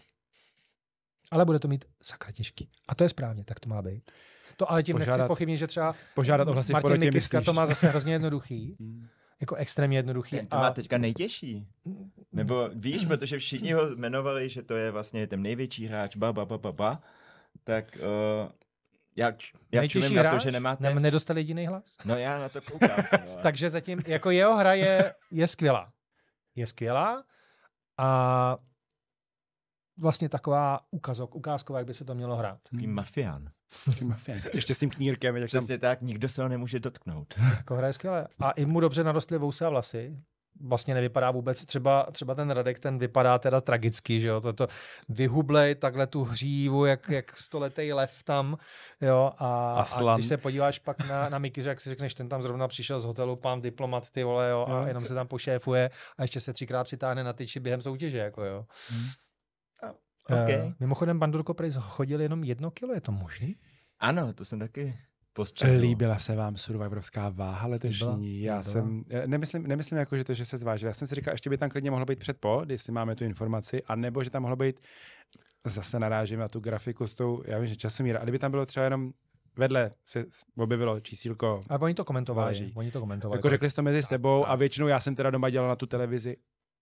Ale bude to mít sakra těžký. A to je správně, tak to má být. To ale tím požádat, nechci pochybnit, že třeba požádat Martin Mikiska to má zase hrozně jednoduchý. Hmm jako extrémně jednoduchý. Ten to má a... teďka nejtěžší. Nebo víš, mm. protože všichni ho jmenovali, že to je vlastně ten největší hráč, ba, ba, ba, ba, ba. Tak uh, eh, já, jak čumím hráč? na to, že nemáte... Ne, nedostali jediný hlas? No já na to koukám. Takže zatím, jako jeho hra je, je skvělá. Je skvělá a vlastně taková ukazok, ukázková, jak by se to mělo hrát. Takový hmm. mafián. Ještě s tím knírkem. Jak Přesně tam... tak, nikdo se ho nemůže dotknout. Jako hraje skvěle. A i mu dobře narostly vousy a vlasy. Vlastně nevypadá vůbec, třeba, třeba ten Radek, ten vypadá teda tragicky, že jo, toto vyhublej takhle tu hřívu, jak, jak stoletej lev tam, jo, a, a, a když se podíváš pak na, na Mikyře, jak si řekneš, ten tam zrovna přišel z hotelu, pán diplomat, ty vole, jo, a jenom se tam pošéfuje a ještě se třikrát přitáhne na tyči během soutěže, jako jo. Hmm. Eh, okay. Uh, mimochodem, Bandurko Prejs chodil jenom jedno kilo, je to možný? Ano, to jsem taky postřehl. Líbila se vám survivorská váha letošní. Byla? Já Líbila. jsem, eh, nemyslím, nemyslím jako, že to, že se zvážil. Já jsem si říkal, ještě by tam klidně mohlo být předpo, jestli máme tu informaci, anebo že tam mohlo být, zase narážím na tu grafiku s tou, já vím, že časomíra, a kdyby tam bylo třeba jenom vedle se objevilo čísílko. A oni to komentovali. Váží. Oni to komentovali. Jako řekli to mezi sebou a většinou já jsem teda doma dělal na tu televizi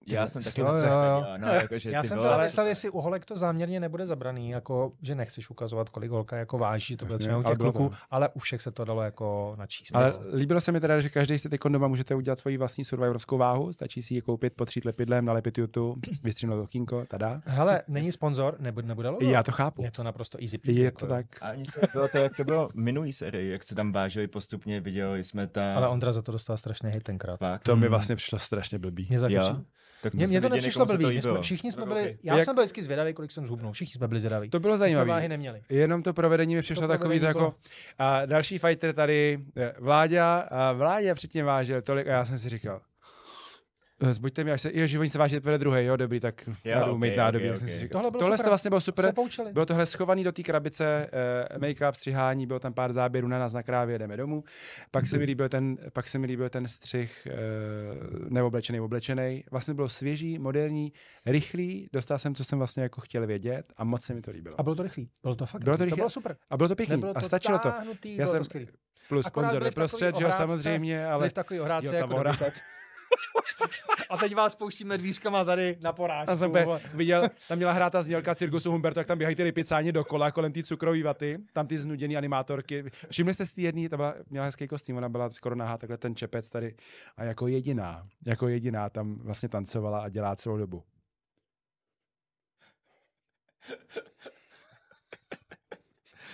já jsem taky nechce, jako jo, jo. No, jako, že Já jsem ale myslel, jestli holek to záměrně nebude zabraný, jako, že nechceš ukazovat, kolik holka jako váží, to bylo třeba u těch kluků, ale u všech se to dalo jako načíst. Ale líbilo se mi teda, že každý si teď doma můžete udělat svoji vlastní survivorskou váhu, stačí si ji koupit, potřít lepidlem, nalepit YouTube, vystřímnout okýnko, tada. Hele, není sponzor, nebude, nebude logo. Já to chápu. Je to naprosto easy peasy. Je to jako tak. A nic bylo to, jak to bylo minulý série, jak se tam vážili postupně, viděli jsme tam. Ale Ondra za to dostal strašně hit tenkrát. To mi hmm. vlastně přišlo strašně blbý. Mě tak mě, mě to nepřišlo blbý. My jsme, všichni jsme byli, já jak... jsem byl vždycky zvědavý, kolik jsem zhubnul. Všichni jsme byli zvědaví. To bylo zajímavé. Váhy neměli. Jenom to provedení mi přišlo takový jako- bylo... jako a další fighter tady, eh, Vláďa, a Vláďa předtím vážil tolik a já jsem si říkal, Eh, zbuďte mi, až se, ježi, oni se vážně teprve druhý, jo, dobrý, tak jo, okay, umýt nádobí. Okay, okay. Tohle, bylo tohle super, vlastně bylo super, bylo tohle schovaný do té krabice, uh, make-up, střihání, bylo tam pár záběrů na nás na krávě, jdeme domů. Pak mm-hmm. se mi líbil ten, pak se mi líbil ten střih uh, neoblečený, oblečený. Vlastně bylo svěží, moderní, rychlý, dostal jsem, co jsem vlastně jako chtěl vědět a moc se mi to líbilo. A bylo to rychlý, bylo to fakt bylo to, rychlý. to bylo super. A bylo to pěkný Nebylo to a stačilo to. Já bylo jsem, to Plus sponzor doprostřed, že jo, samozřejmě, ale... Byli v takový ohrádce, jo, jako a teď vás pouštíme dvířkama tady na porážku. A jsem viděl, tam měla hrát ta znělka cirkusu Humberto, jak tam běhají ty rypicáni dokola kolem ty cukrový vaty, tam ty znuděný animátorky. Všimli jste z té jedné, ta byla, měla hezký kostým, ona byla skoro nahá, takhle ten čepec tady. A jako jediná, jako jediná tam vlastně tancovala a dělá celou dobu.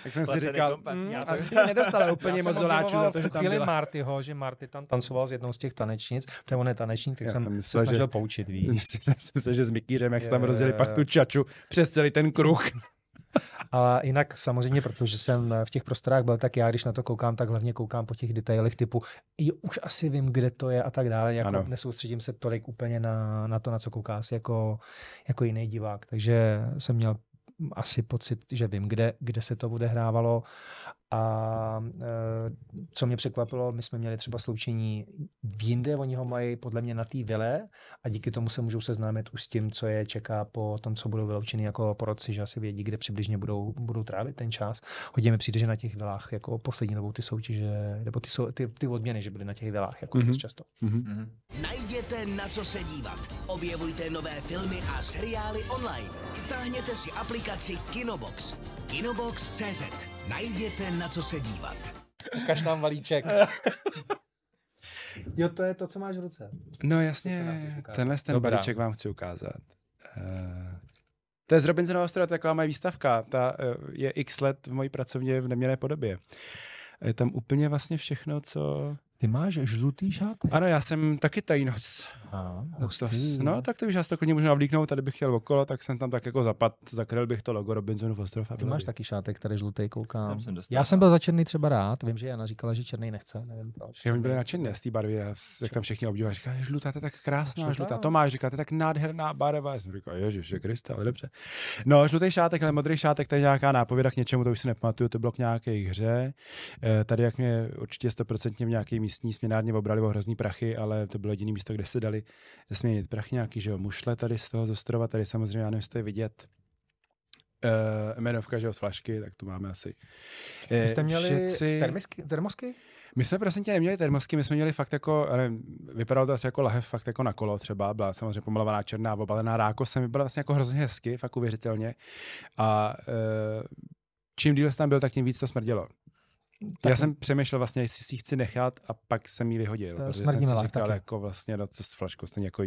Tak jsem si říkal, mm, já jsem asi nedostala úplně moc doláčů. Já jsem to, chvíli byla. Martyho, že Marty tam tancoval s jednou z těch tanečnic, protože on je tanečník, tak já jsem, myslel, se snažil že, poučit, Já jsem myslel, že s Mikýřem, jak je, tam rozjeli pak tu čaču přes celý ten kruh. Ale jinak samozřejmě, protože jsem v těch prostorách byl, tak já, když na to koukám, tak hlavně koukám po těch detailech typu, i už asi vím, kde to je a tak dále. Jako ano. nesoustředím se tolik úplně na, na to, na co kouká asi jako, jako jiný divák. Takže jsem měl asi pocit, že vím, kde, kde se to odehrávalo a eh, co mě překvapilo, my jsme měli třeba sloučení v jinde, oni ho mají podle mě na té vile a díky tomu se můžou seznámit už s tím, co je čeká po tom, co budou vyloučeny jako porodci, že asi vědí, kde přibližně budou, budou trávit ten čas. Hodně mi přijde, že na těch vilách jako poslední dobou ty soutěže, nebo ty, sou, ty, ty odměny, že byly na těch vilách jako mm-hmm. často. Mm-hmm. mm-hmm. Najděte na co se dívat. Objevujte nové filmy a seriály online. Stáhněte si aplikaci Kinobox. Kinobox.cz. Najděte na co se dívat. Ukaž nám valíček. jo, to je to, co máš v ruce. No jasně, tenhle ten Dobrá. balíček vám chci ukázat. Uh, to je z Robinsona ostrova taková moje výstavka. Ta uh, je x let v mojí pracovně v neměné podobě. Je tam úplně vlastně všechno, co... Ty máš žlutý šátek? Ano, já jsem taky tajnos. Aha, to, no, tak to víš, já si to klidně můžu navlíknout, tady bych chtěl okolo, tak jsem tam tak jako zapad, zakryl bych to logo Robinsonu ostrov. Ty máš taky šátek, tady žlutý, koukám. jsem já jsem byl za černý třeba rád, vím, že Jana říkala, že černý nechce, nevím proč. Já, oni byli nadšení z té barvy, já, jak tam všichni obdivovali, říkali, že žlutá, to je tak krásná, žlutá. žlutá. Tomáš říká, to je tak nádherná barva. Já jsem říkal, je Krista, ale dobře. No, žlutý šátek, ale modrý šátek, je nějaká nápověda k něčemu, to už si nepamatuju, to bylo k nějaké hře. Eh, tady, jak mě určitě stoprocentně v nějaké místní směnárně obrali o hrozný prachy, ale to bylo jediné místo, kde se dali začaly prach nějaký, že jo, mušle tady z toho zostrova, tady samozřejmě, já nevím, jestli vidět, uh, jmenovka, že jo, z flašky, tak tu máme asi. Vy eh, jste měli Všetci... termisky, termosky? My jsme prostě tě neměli termosky, my jsme měli fakt jako, nevím, vypadalo to asi jako lahev fakt jako na kolo třeba, byla samozřejmě pomalovaná černá, obalená rákosem, byla vlastně jako hrozně hezky, fakt uvěřitelně. A uh, čím díl jsem tam byl, tak tím víc to smrdělo. Tak... Já jsem přemýšlel vlastně, jestli si chci nechat a pak jsem ji vyhodil. To protože jsem si říkal, taky. jako vlastně, no, co s flaškou, stejně jako,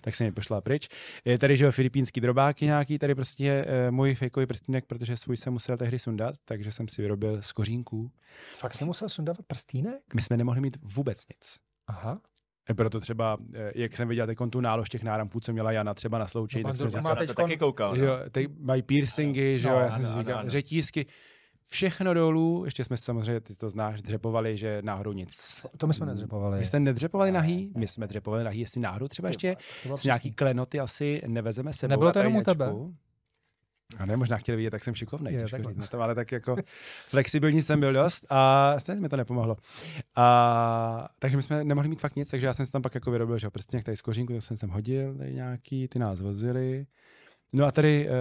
tak jsem ji pošla pryč. Je tady, že jo, filipínský drobáky nějaký, tady prostě je eh, můj fejkový prstínek, protože svůj jsem musel tehdy sundat, takže jsem si vyrobil z kořínků. Fakt jsem musel sundat prstínek? My jsme nemohli mít vůbec nic. Aha. Eh, proto třeba, eh, jak jsem viděl teď tu nálož těch náramků, co měla Jana třeba na sloučení, no, tak jsem říkal, taky koukal. Jo, no. teď mají piercingy, no, že jo, no, já jsem no, si říkal, no, no. řetízky. Všechno dolů, ještě jsme samozřejmě, ty to znáš, dřepovali, že náhodou nic. To my jsme mm. nedřepovali. Vy jste nedřepovali nahý, my jsme dřepovali nahý, jestli náhodou třeba ještě s nějaký klenoty asi nevezeme sebou. Nebylo to jenom u tebe? A ne, možná chtěli vidět, tak jsem šikovný, je, tak no ale tak jako flexibilní jsem byl dost a stejně mi to nepomohlo. A, takže my jsme nemohli mít fakt nic, takže já jsem si tam pak jako vyrobil, že nějak tady z kořínku, jsem sem hodil, tady nějaký, ty nás vozili. No a tady uh,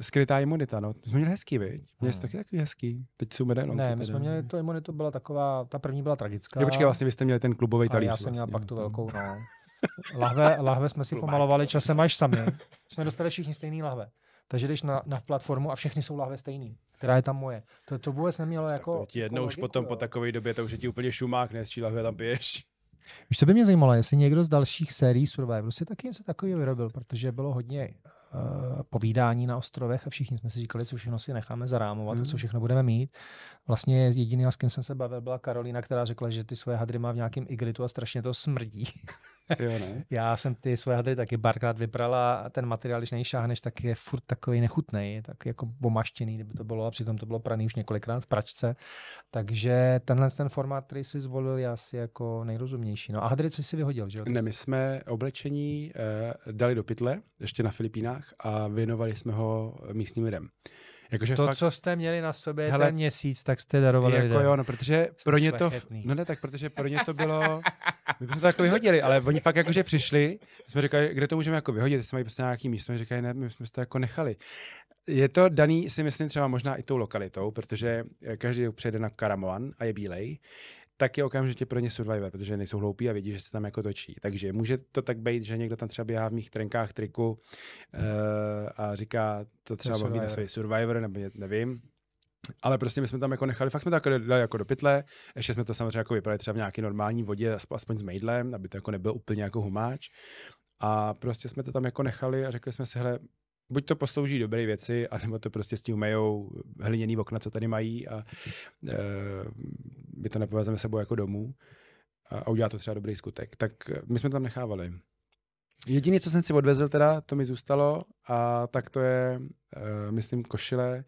skrytá imunita, no. My jsme měli hezký, viď? Měli jste taky takový hezký. Teď jsou medailonky. Ne, my jsme měli, to imunitu byla taková, ta první byla tragická. Jo, počkej, vlastně vy jste měli ten klubový talíř. já jsem vlastně. měl pak tu no, velkou, no. Lahve, lahve jsme si Klubák. pomalovali časem až sami. Jsme dostali všichni stejný lahve. Takže jdeš na, na platformu a všechny jsou lahve stejný, která je tam moje. To, to vůbec nemělo tak jako... Ti jednou jako už logiku, potom jo. po takové době to už je ti úplně šumák, ne, či lahve tam piješ. Už se by mě zajímalo, jestli někdo z dalších sérií Survivoru si taky něco takového vyrobil, protože bylo hodně Eh, povídání na ostrovech a všichni jsme si říkali, co všechno si necháme zarámovat, mm. co mhm. všechno budeme mít. Vlastně jediný, s kým jsem se bavil, byla Karolina, která řekla, že ty svoje hadry má v nějakém igritu a strašně to smrdí. jo, ne? Já jsem ty svoje hadry taky barkrát vybrala a ten materiál, když nejšáhneš, tak je furt takový nechutný, tak jako bomaštěný, kdyby to bylo, a přitom to bylo praný už několikrát v pračce. Takže tenhle ten formát, který si zvolil, je asi jako nejrozumnější. No a hadry, co jsi vyhodil, že? Ne, my jsme oblečení eh, dali do pytle, ještě na Filipínách, a věnovali jsme ho místním lidem. Jakože to, fakt, co jste měli na sobě hele, ten měsíc, tak jste darovali Jako lidem. jo, no, protože jste pro ně to, no ne, tak protože pro ně to bylo, my jsme to jako vyhodili, ale oni fakt jakože přišli, my jsme říkali, kde to můžeme jako vyhodit, jsme mají prostě nějaký místo, my říkali, ne, my jsme to jako nechali. Je to daný, si myslím, třeba možná i tou lokalitou, protože eh, každý přijede na Karamoan a je bílej, tak je okamžitě pro ně survivor, protože nejsou hloupí a vědí, že se tam jako točí. Takže může to tak být, že někdo tam třeba běhá v mých trenkách, triku uh, a říká, to třeba být na svůj survivor, nebo nevím, ale prostě my jsme tam jako nechali, fakt jsme to jako dali jako do pytle, ještě jsme to samozřejmě jako vyprali třeba v nějaké normální vodě, aspoň s mejdlem, aby to jako nebyl úplně jako humáč. A prostě jsme to tam jako nechali a řekli jsme si, hele, buď to poslouží dobré věci, anebo to prostě s tím umejou hliněný okna, co tady mají a e, my to nepovezeme sebou jako domů a, a udělá to třeba dobrý skutek. Tak eh, my jsme tam nechávali. Jediné, co jsem si odvezl teda, to mi zůstalo a tak to je, e, myslím, košile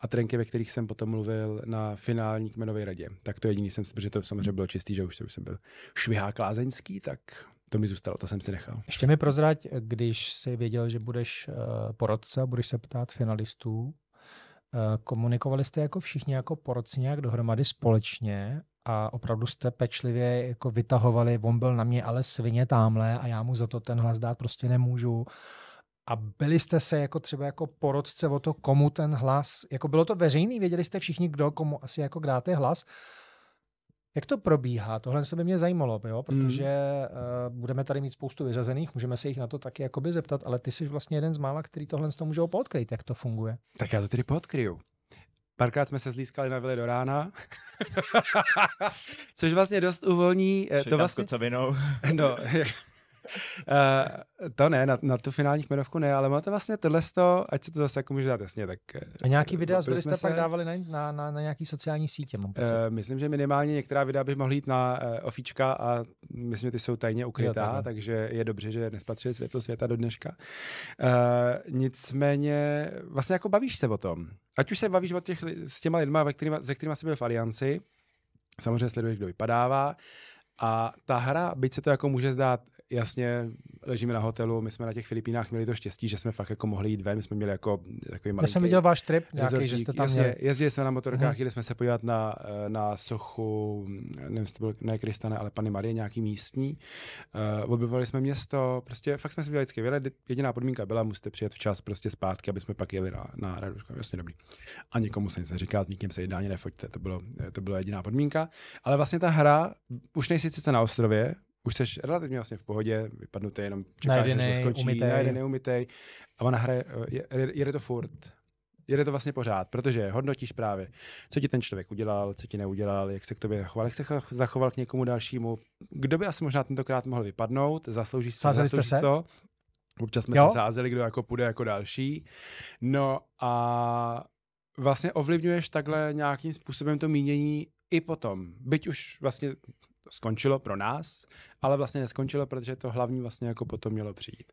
a trenky, ve kterých jsem potom mluvil na finální kmenové radě. Tak to jediný jsem, protože to samozřejmě bylo čistý, že už, už jsem byl švihák lázeňský, tak to mi zůstalo, to jsem si nechal. Ještě mi prozrať, když jsi věděl, že budeš eh, porodce, budeš se ptát finalistů, eh, komunikovali jste jako všichni jako porodci nějak dohromady společně a opravdu jste pečlivě jako vytahovali, on byl na mě ale svině tamhle a já mu za to ten hlas dát prostě nemůžu. A byli jste se jako třeba jako porodce o to, komu ten hlas, jako bylo to veřejný, věděli jste všichni, kdo komu asi jako dáte hlas, jak to probíhá? Tohle se by mě zajímalo, jo? Hmm. protože mm. uh, budeme tady mít spoustu vyřazených, můžeme se jich na to taky jakoby zeptat, ale ty jsi vlastně jeden z mála, který tohle z toho můžou podkryt, jak to funguje. Tak já to tedy podkryju. Párkrát jsme se zlískali na vile do rána, což vlastně dost uvolní. Šetám eh, to vlastně... kocovinou. no, Uh, to ne, na, na tu finální kmenovku ne, ale máte vlastně tohle, sto, ať se to zase jako může dát jasně. Tak, a nějaký eh, videa jste se... pak dávali na, na, na, na nějaký sociální sítě? Mám uh, myslím, že minimálně některá videa by mohl jít na uh, ofíčka a myslím, že ty jsou tajně ukrytá, jo, tak, takže je dobře, že nespatřili světlo světa do dneška. Uh, nicméně vlastně jako bavíš se o tom. Ať už se bavíš o těch, s těma lidma, ve kterýma, se kterými jsi byl v Alianci, samozřejmě sleduješ, kdo vypadává, a ta hra, byť se to jako může zdát jasně, ležíme na hotelu, my jsme na těch Filipínách měli to štěstí, že jsme fakt jako mohli jít ven, my jsme měli jako takový malý. Já jsem viděl váš trip nějaký, rezortík. že jste tam jasně, měli. Jezdili jsme na motorkách, uh-huh. jeli jsme se podívat na, eh, na sochu, nevím, jestli to byl ne Kristane, ale Pany Marie, nějaký místní. Uh, eh, objevovali jsme město, prostě fakt jsme se dělali vždycky Jediná podmínka byla, musíte přijet včas prostě zpátky, aby jsme pak jeli na, na Radošku. Jasně dobrý. A nikomu se nic neříká, nikým se jednání nefoťte, to bylo, eh, to bylo jediná podmínka. Ale vlastně ta hra, už nejsi sice na ostrově, už jsi relativně vlastně v pohodě, vypadnutý, jenom čekáš, že to skončí, umytej. najedený, umytej. A ona hraje, eh, jede, jede to furt. Jede to vlastně pořád, protože hodnotíš právě, co ti ten člověk udělal, co ti neudělal, jak se k tobě zachoval, jak se zachoval k někomu dalšímu. Kdo by asi možná tentokrát mohl vypadnout, zasloužíš si, zasloužíš se? to. Občas jsme jo? se sázeli, kdo jako půjde jako další. No a vlastně ovlivňuješ takhle nějakým způsobem to mínění i potom. Byť už vlastně skončilo pro nás, ale vlastně neskončilo, protože to hlavní vlastně jako potom mělo přijít.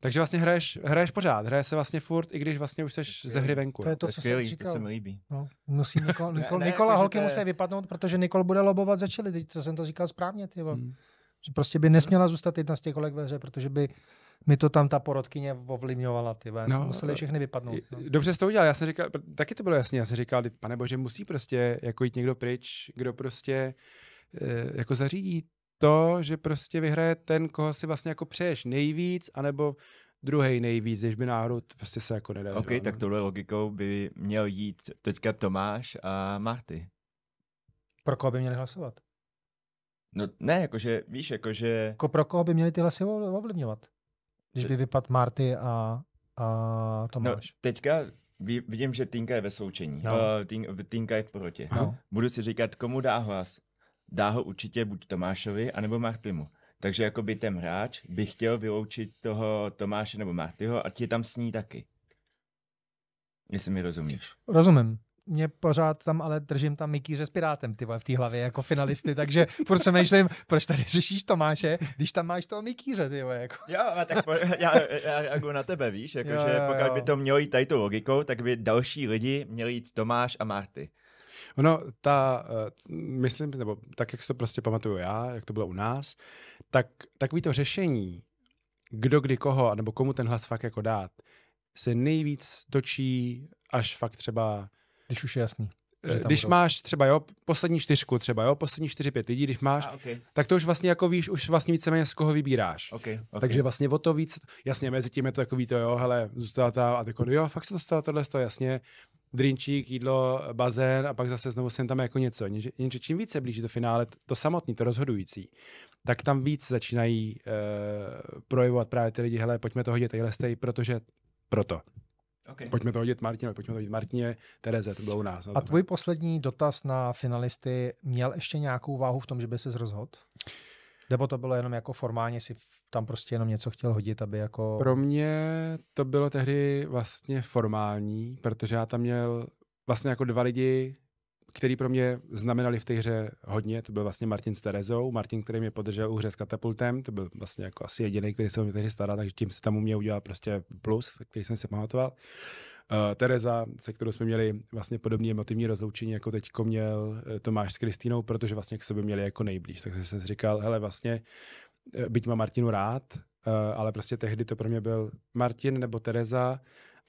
Takže vlastně hraješ, hraješ pořád, hraje se vlastně furt, i když vlastně už jsi ze hry venku. To je to, to co skvělý, jsem říkal. To se mi líbí. No, musí Nikol, Nikol, ne, Nikola ne, holky je... musí vypadnout, protože Nikol bude lobovat za čili, teď jsem to říkal správně, ty hmm. Že prostě by nesměla zůstat jedna z těch kolek ve hře, protože by mi to tam ta porodkyně ovlivňovala, ty no, museli všechny vypadnout. No. Dobře jsi to udělal, já jsem říkal, taky to bylo jasně, já jsem říkal, pane bože, musí prostě jako jít někdo pryč, kdo prostě E, jako zařídí to, že prostě vyhraje ten, koho si vlastně jako přeješ nejvíc, anebo druhý nejvíc, když by náhodou prostě se jako nedá. OK, tak no. tohle logikou by měl jít teďka Tomáš a Marty. Pro koho by měli hlasovat? No ne, jakože, víš, jakože... Jako pro koho by měli ty hlasy ovlivňovat? Když by vypadl Marty a, a no, Tomáš. No, teďka vidím, že Tinka je ve součení. No. Uh, je v porotě. No. Budu si říkat, komu dá hlas dá ho určitě buď Tomášovi, anebo Martimu. Takže jako by ten hráč by chtěl vyloučit toho Tomáše nebo Martyho a ti tam sní taky. Jestli mi rozumíš. Rozumím. Mě pořád tam, ale držím tam Mikýře s Pirátem, ty vole, v té hlavě jako finalisty, takže proč se myšlím, proč tady řešíš Tomáše, když tam máš toho Mikýře, ty vole, jako. Jo, ale tak po, já, já já, na tebe, víš, jakože pokud jo. by to mělo jít tady tou logikou, tak by další lidi měli jít Tomáš a Marty. Ono, ta, uh, myslím, nebo tak, jak to prostě pamatuju já, jak to bylo u nás, tak takový to řešení, kdo kdy koho, nebo komu ten hlas fakt jako dát, se nejvíc točí až fakt třeba... Když už je jasný. Eh, když budou. máš třeba, jo, poslední čtyřku třeba, jo, poslední čtyři, pět lidí, když máš, A, okay. tak to už vlastně jako víš, už vlastně víceméně z koho vybíráš. Okay, okay. Takže vlastně o to víc, jasně, mezi tím je to takový to, jo, hele, zůstala ta, a ty jo, fakt se to stalo tohle, to jasně, drinčík, jídlo, bazén a pak zase znovu jsem tam jako něco. Jenže čím více blíží do finále, to, to samotný, to rozhodující, tak tam víc začínají e, projevovat právě ty lidi, hele, pojďme to hodit, tady stej, protože proto. Okay. Pojďme to hodit Martině, pojďme to hodit Martině, Tereze, to bylo u nás. No, a tvůj poslední dotaz na finalisty měl ještě nějakou váhu v tom, že by se rozhodl? Nebo to bylo jenom jako formálně, si tam prostě jenom něco chtěl hodit, aby jako... Pro mě to bylo tehdy vlastně formální, protože já tam měl vlastně jako dva lidi, který pro mě znamenali v té hře hodně, to byl vlastně Martin s Terezou, Martin, který mě podržel u hře s katapultem, to byl vlastně jako asi jediný, který se o mě tehdy staral, takže tím se tam uměl udělat prostě plus, který jsem se pamatoval. Uh, Tereza, se kterou jsme měli vlastně podobné emotivní rozloučení, jako teď měl eh, Tomáš s Kristýnou, protože vlastně k sobě měli jako nejblíž. Takže jsem si říkal, hele, vlastně, eh, byť má Martinu rád, uh, ale prostě tehdy to pro mě byl Martin nebo Tereza,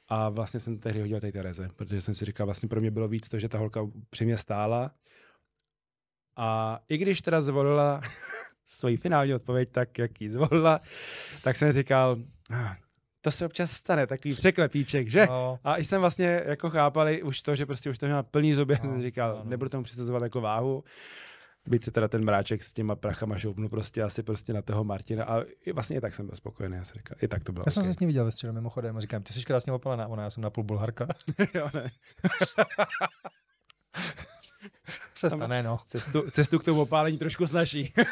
a vlastně jsem tehdy hodil té Tereze, protože jsem si říkal, vlastně pro mě bylo víc to, že ta holka při mě stála. A i když teda zvolila svoji finální odpověď tak, jak ji zvolila, tak jsem říkal, ah, to se občas stane, takový překlepíček, že? No. A i jsem vlastně jako chápali už to, že prostě už to měl plný zobě, no, říkal, no, no, nebudu tomu přisazovat jako váhu. Byť se teda ten mráček s těma prachama šoupnu prostě asi prostě na toho Martina. A vlastně i tak jsem byl spokojený, já jsem říkal, i tak to bylo. Já okay. jsem se s vlastně ním viděl ve středu mimochodem a říkám, ty jsi krásně opalená, ona já jsem půl bulharka. jo, ne. se stane, no. Cestu, cestu k tomu opálení trošku snaží.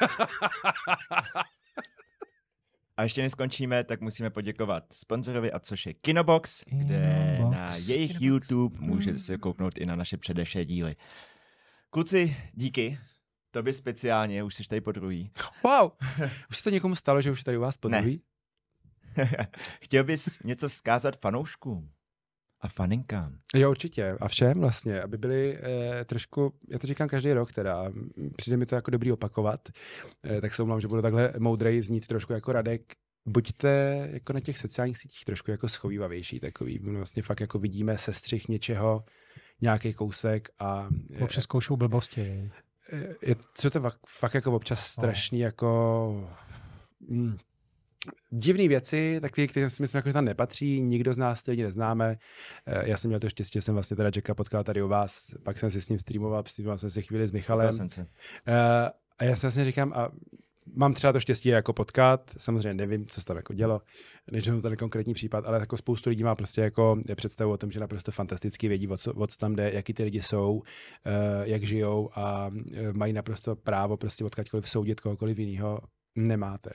A ještě neskončíme, tak musíme poděkovat sponzorovi, a což je Kinobox, Kinobox. kde na jejich Kinobox. YouTube hmm. můžete se kouknout i na naše předešlé díly. Kluci, díky. Tobě speciálně, už jsi tady po druhý. Wow! Už se to někomu stalo, že už tady u vás po druhý? Chtěl bys něco vzkázat fanouškům? a faninkám. Jo, určitě. A všem vlastně, aby byli eh, trošku, já to říkám každý rok teda, přijde mi to jako dobrý opakovat, eh, tak se omlouvám, že budu takhle moudrej znít trošku jako Radek, buďte jako na těch sociálních sítích trošku jako schovývavější takový. My vlastně fakt jako vidíme sestřih něčeho, nějaký kousek a... Eh, občas zkoušou blbosti. Je, eh, je, co to fakt, fakt jako občas no. strašný no. jako... Mm, divné věci, takové, které si myslím, jako, tam nepatří, nikdo z nás stejně neznáme. Eh, já jsem měl to štěstí, jsem vlastně teda Jacka potkal tady u vás, pak jsem si s ním streamoval, streamoval jsem si chvíli s Michalem. Jsem eh, A já si vlastně říkám, a mám třeba to štěstí jako potkat, samozřejmě nevím, co se tam jako dělo, než to tady konkrétní případ, ale jako spoustu lidí má prostě jako eh, představu o tom, že naprosto fantasticky vědí, o co, o co tam jde, jaký ty lidi jsou, jak žijou a mají naprosto právo prostě odkaďkoliv soudit kohokoliv jiného nemáte.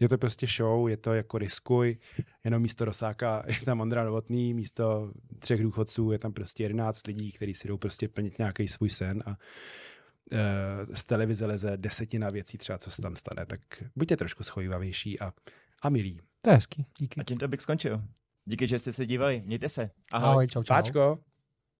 Je to prostě show, je to jako riskuj, jenom místo Rosáka je tam Ondra Novotný, místo třech důchodců je tam prostě 11 lidí, kteří si jdou prostě plnit nějaký svůj sen a eh, z televize leze desetina věcí třeba, co se tam stane, tak buďte trošku schojivavější a, a milí. To je hezký, díky. A to bych skončil. Díky, že jste se dívali. Mějte se. Ahoj. Ahoj čau, čau. Páčko.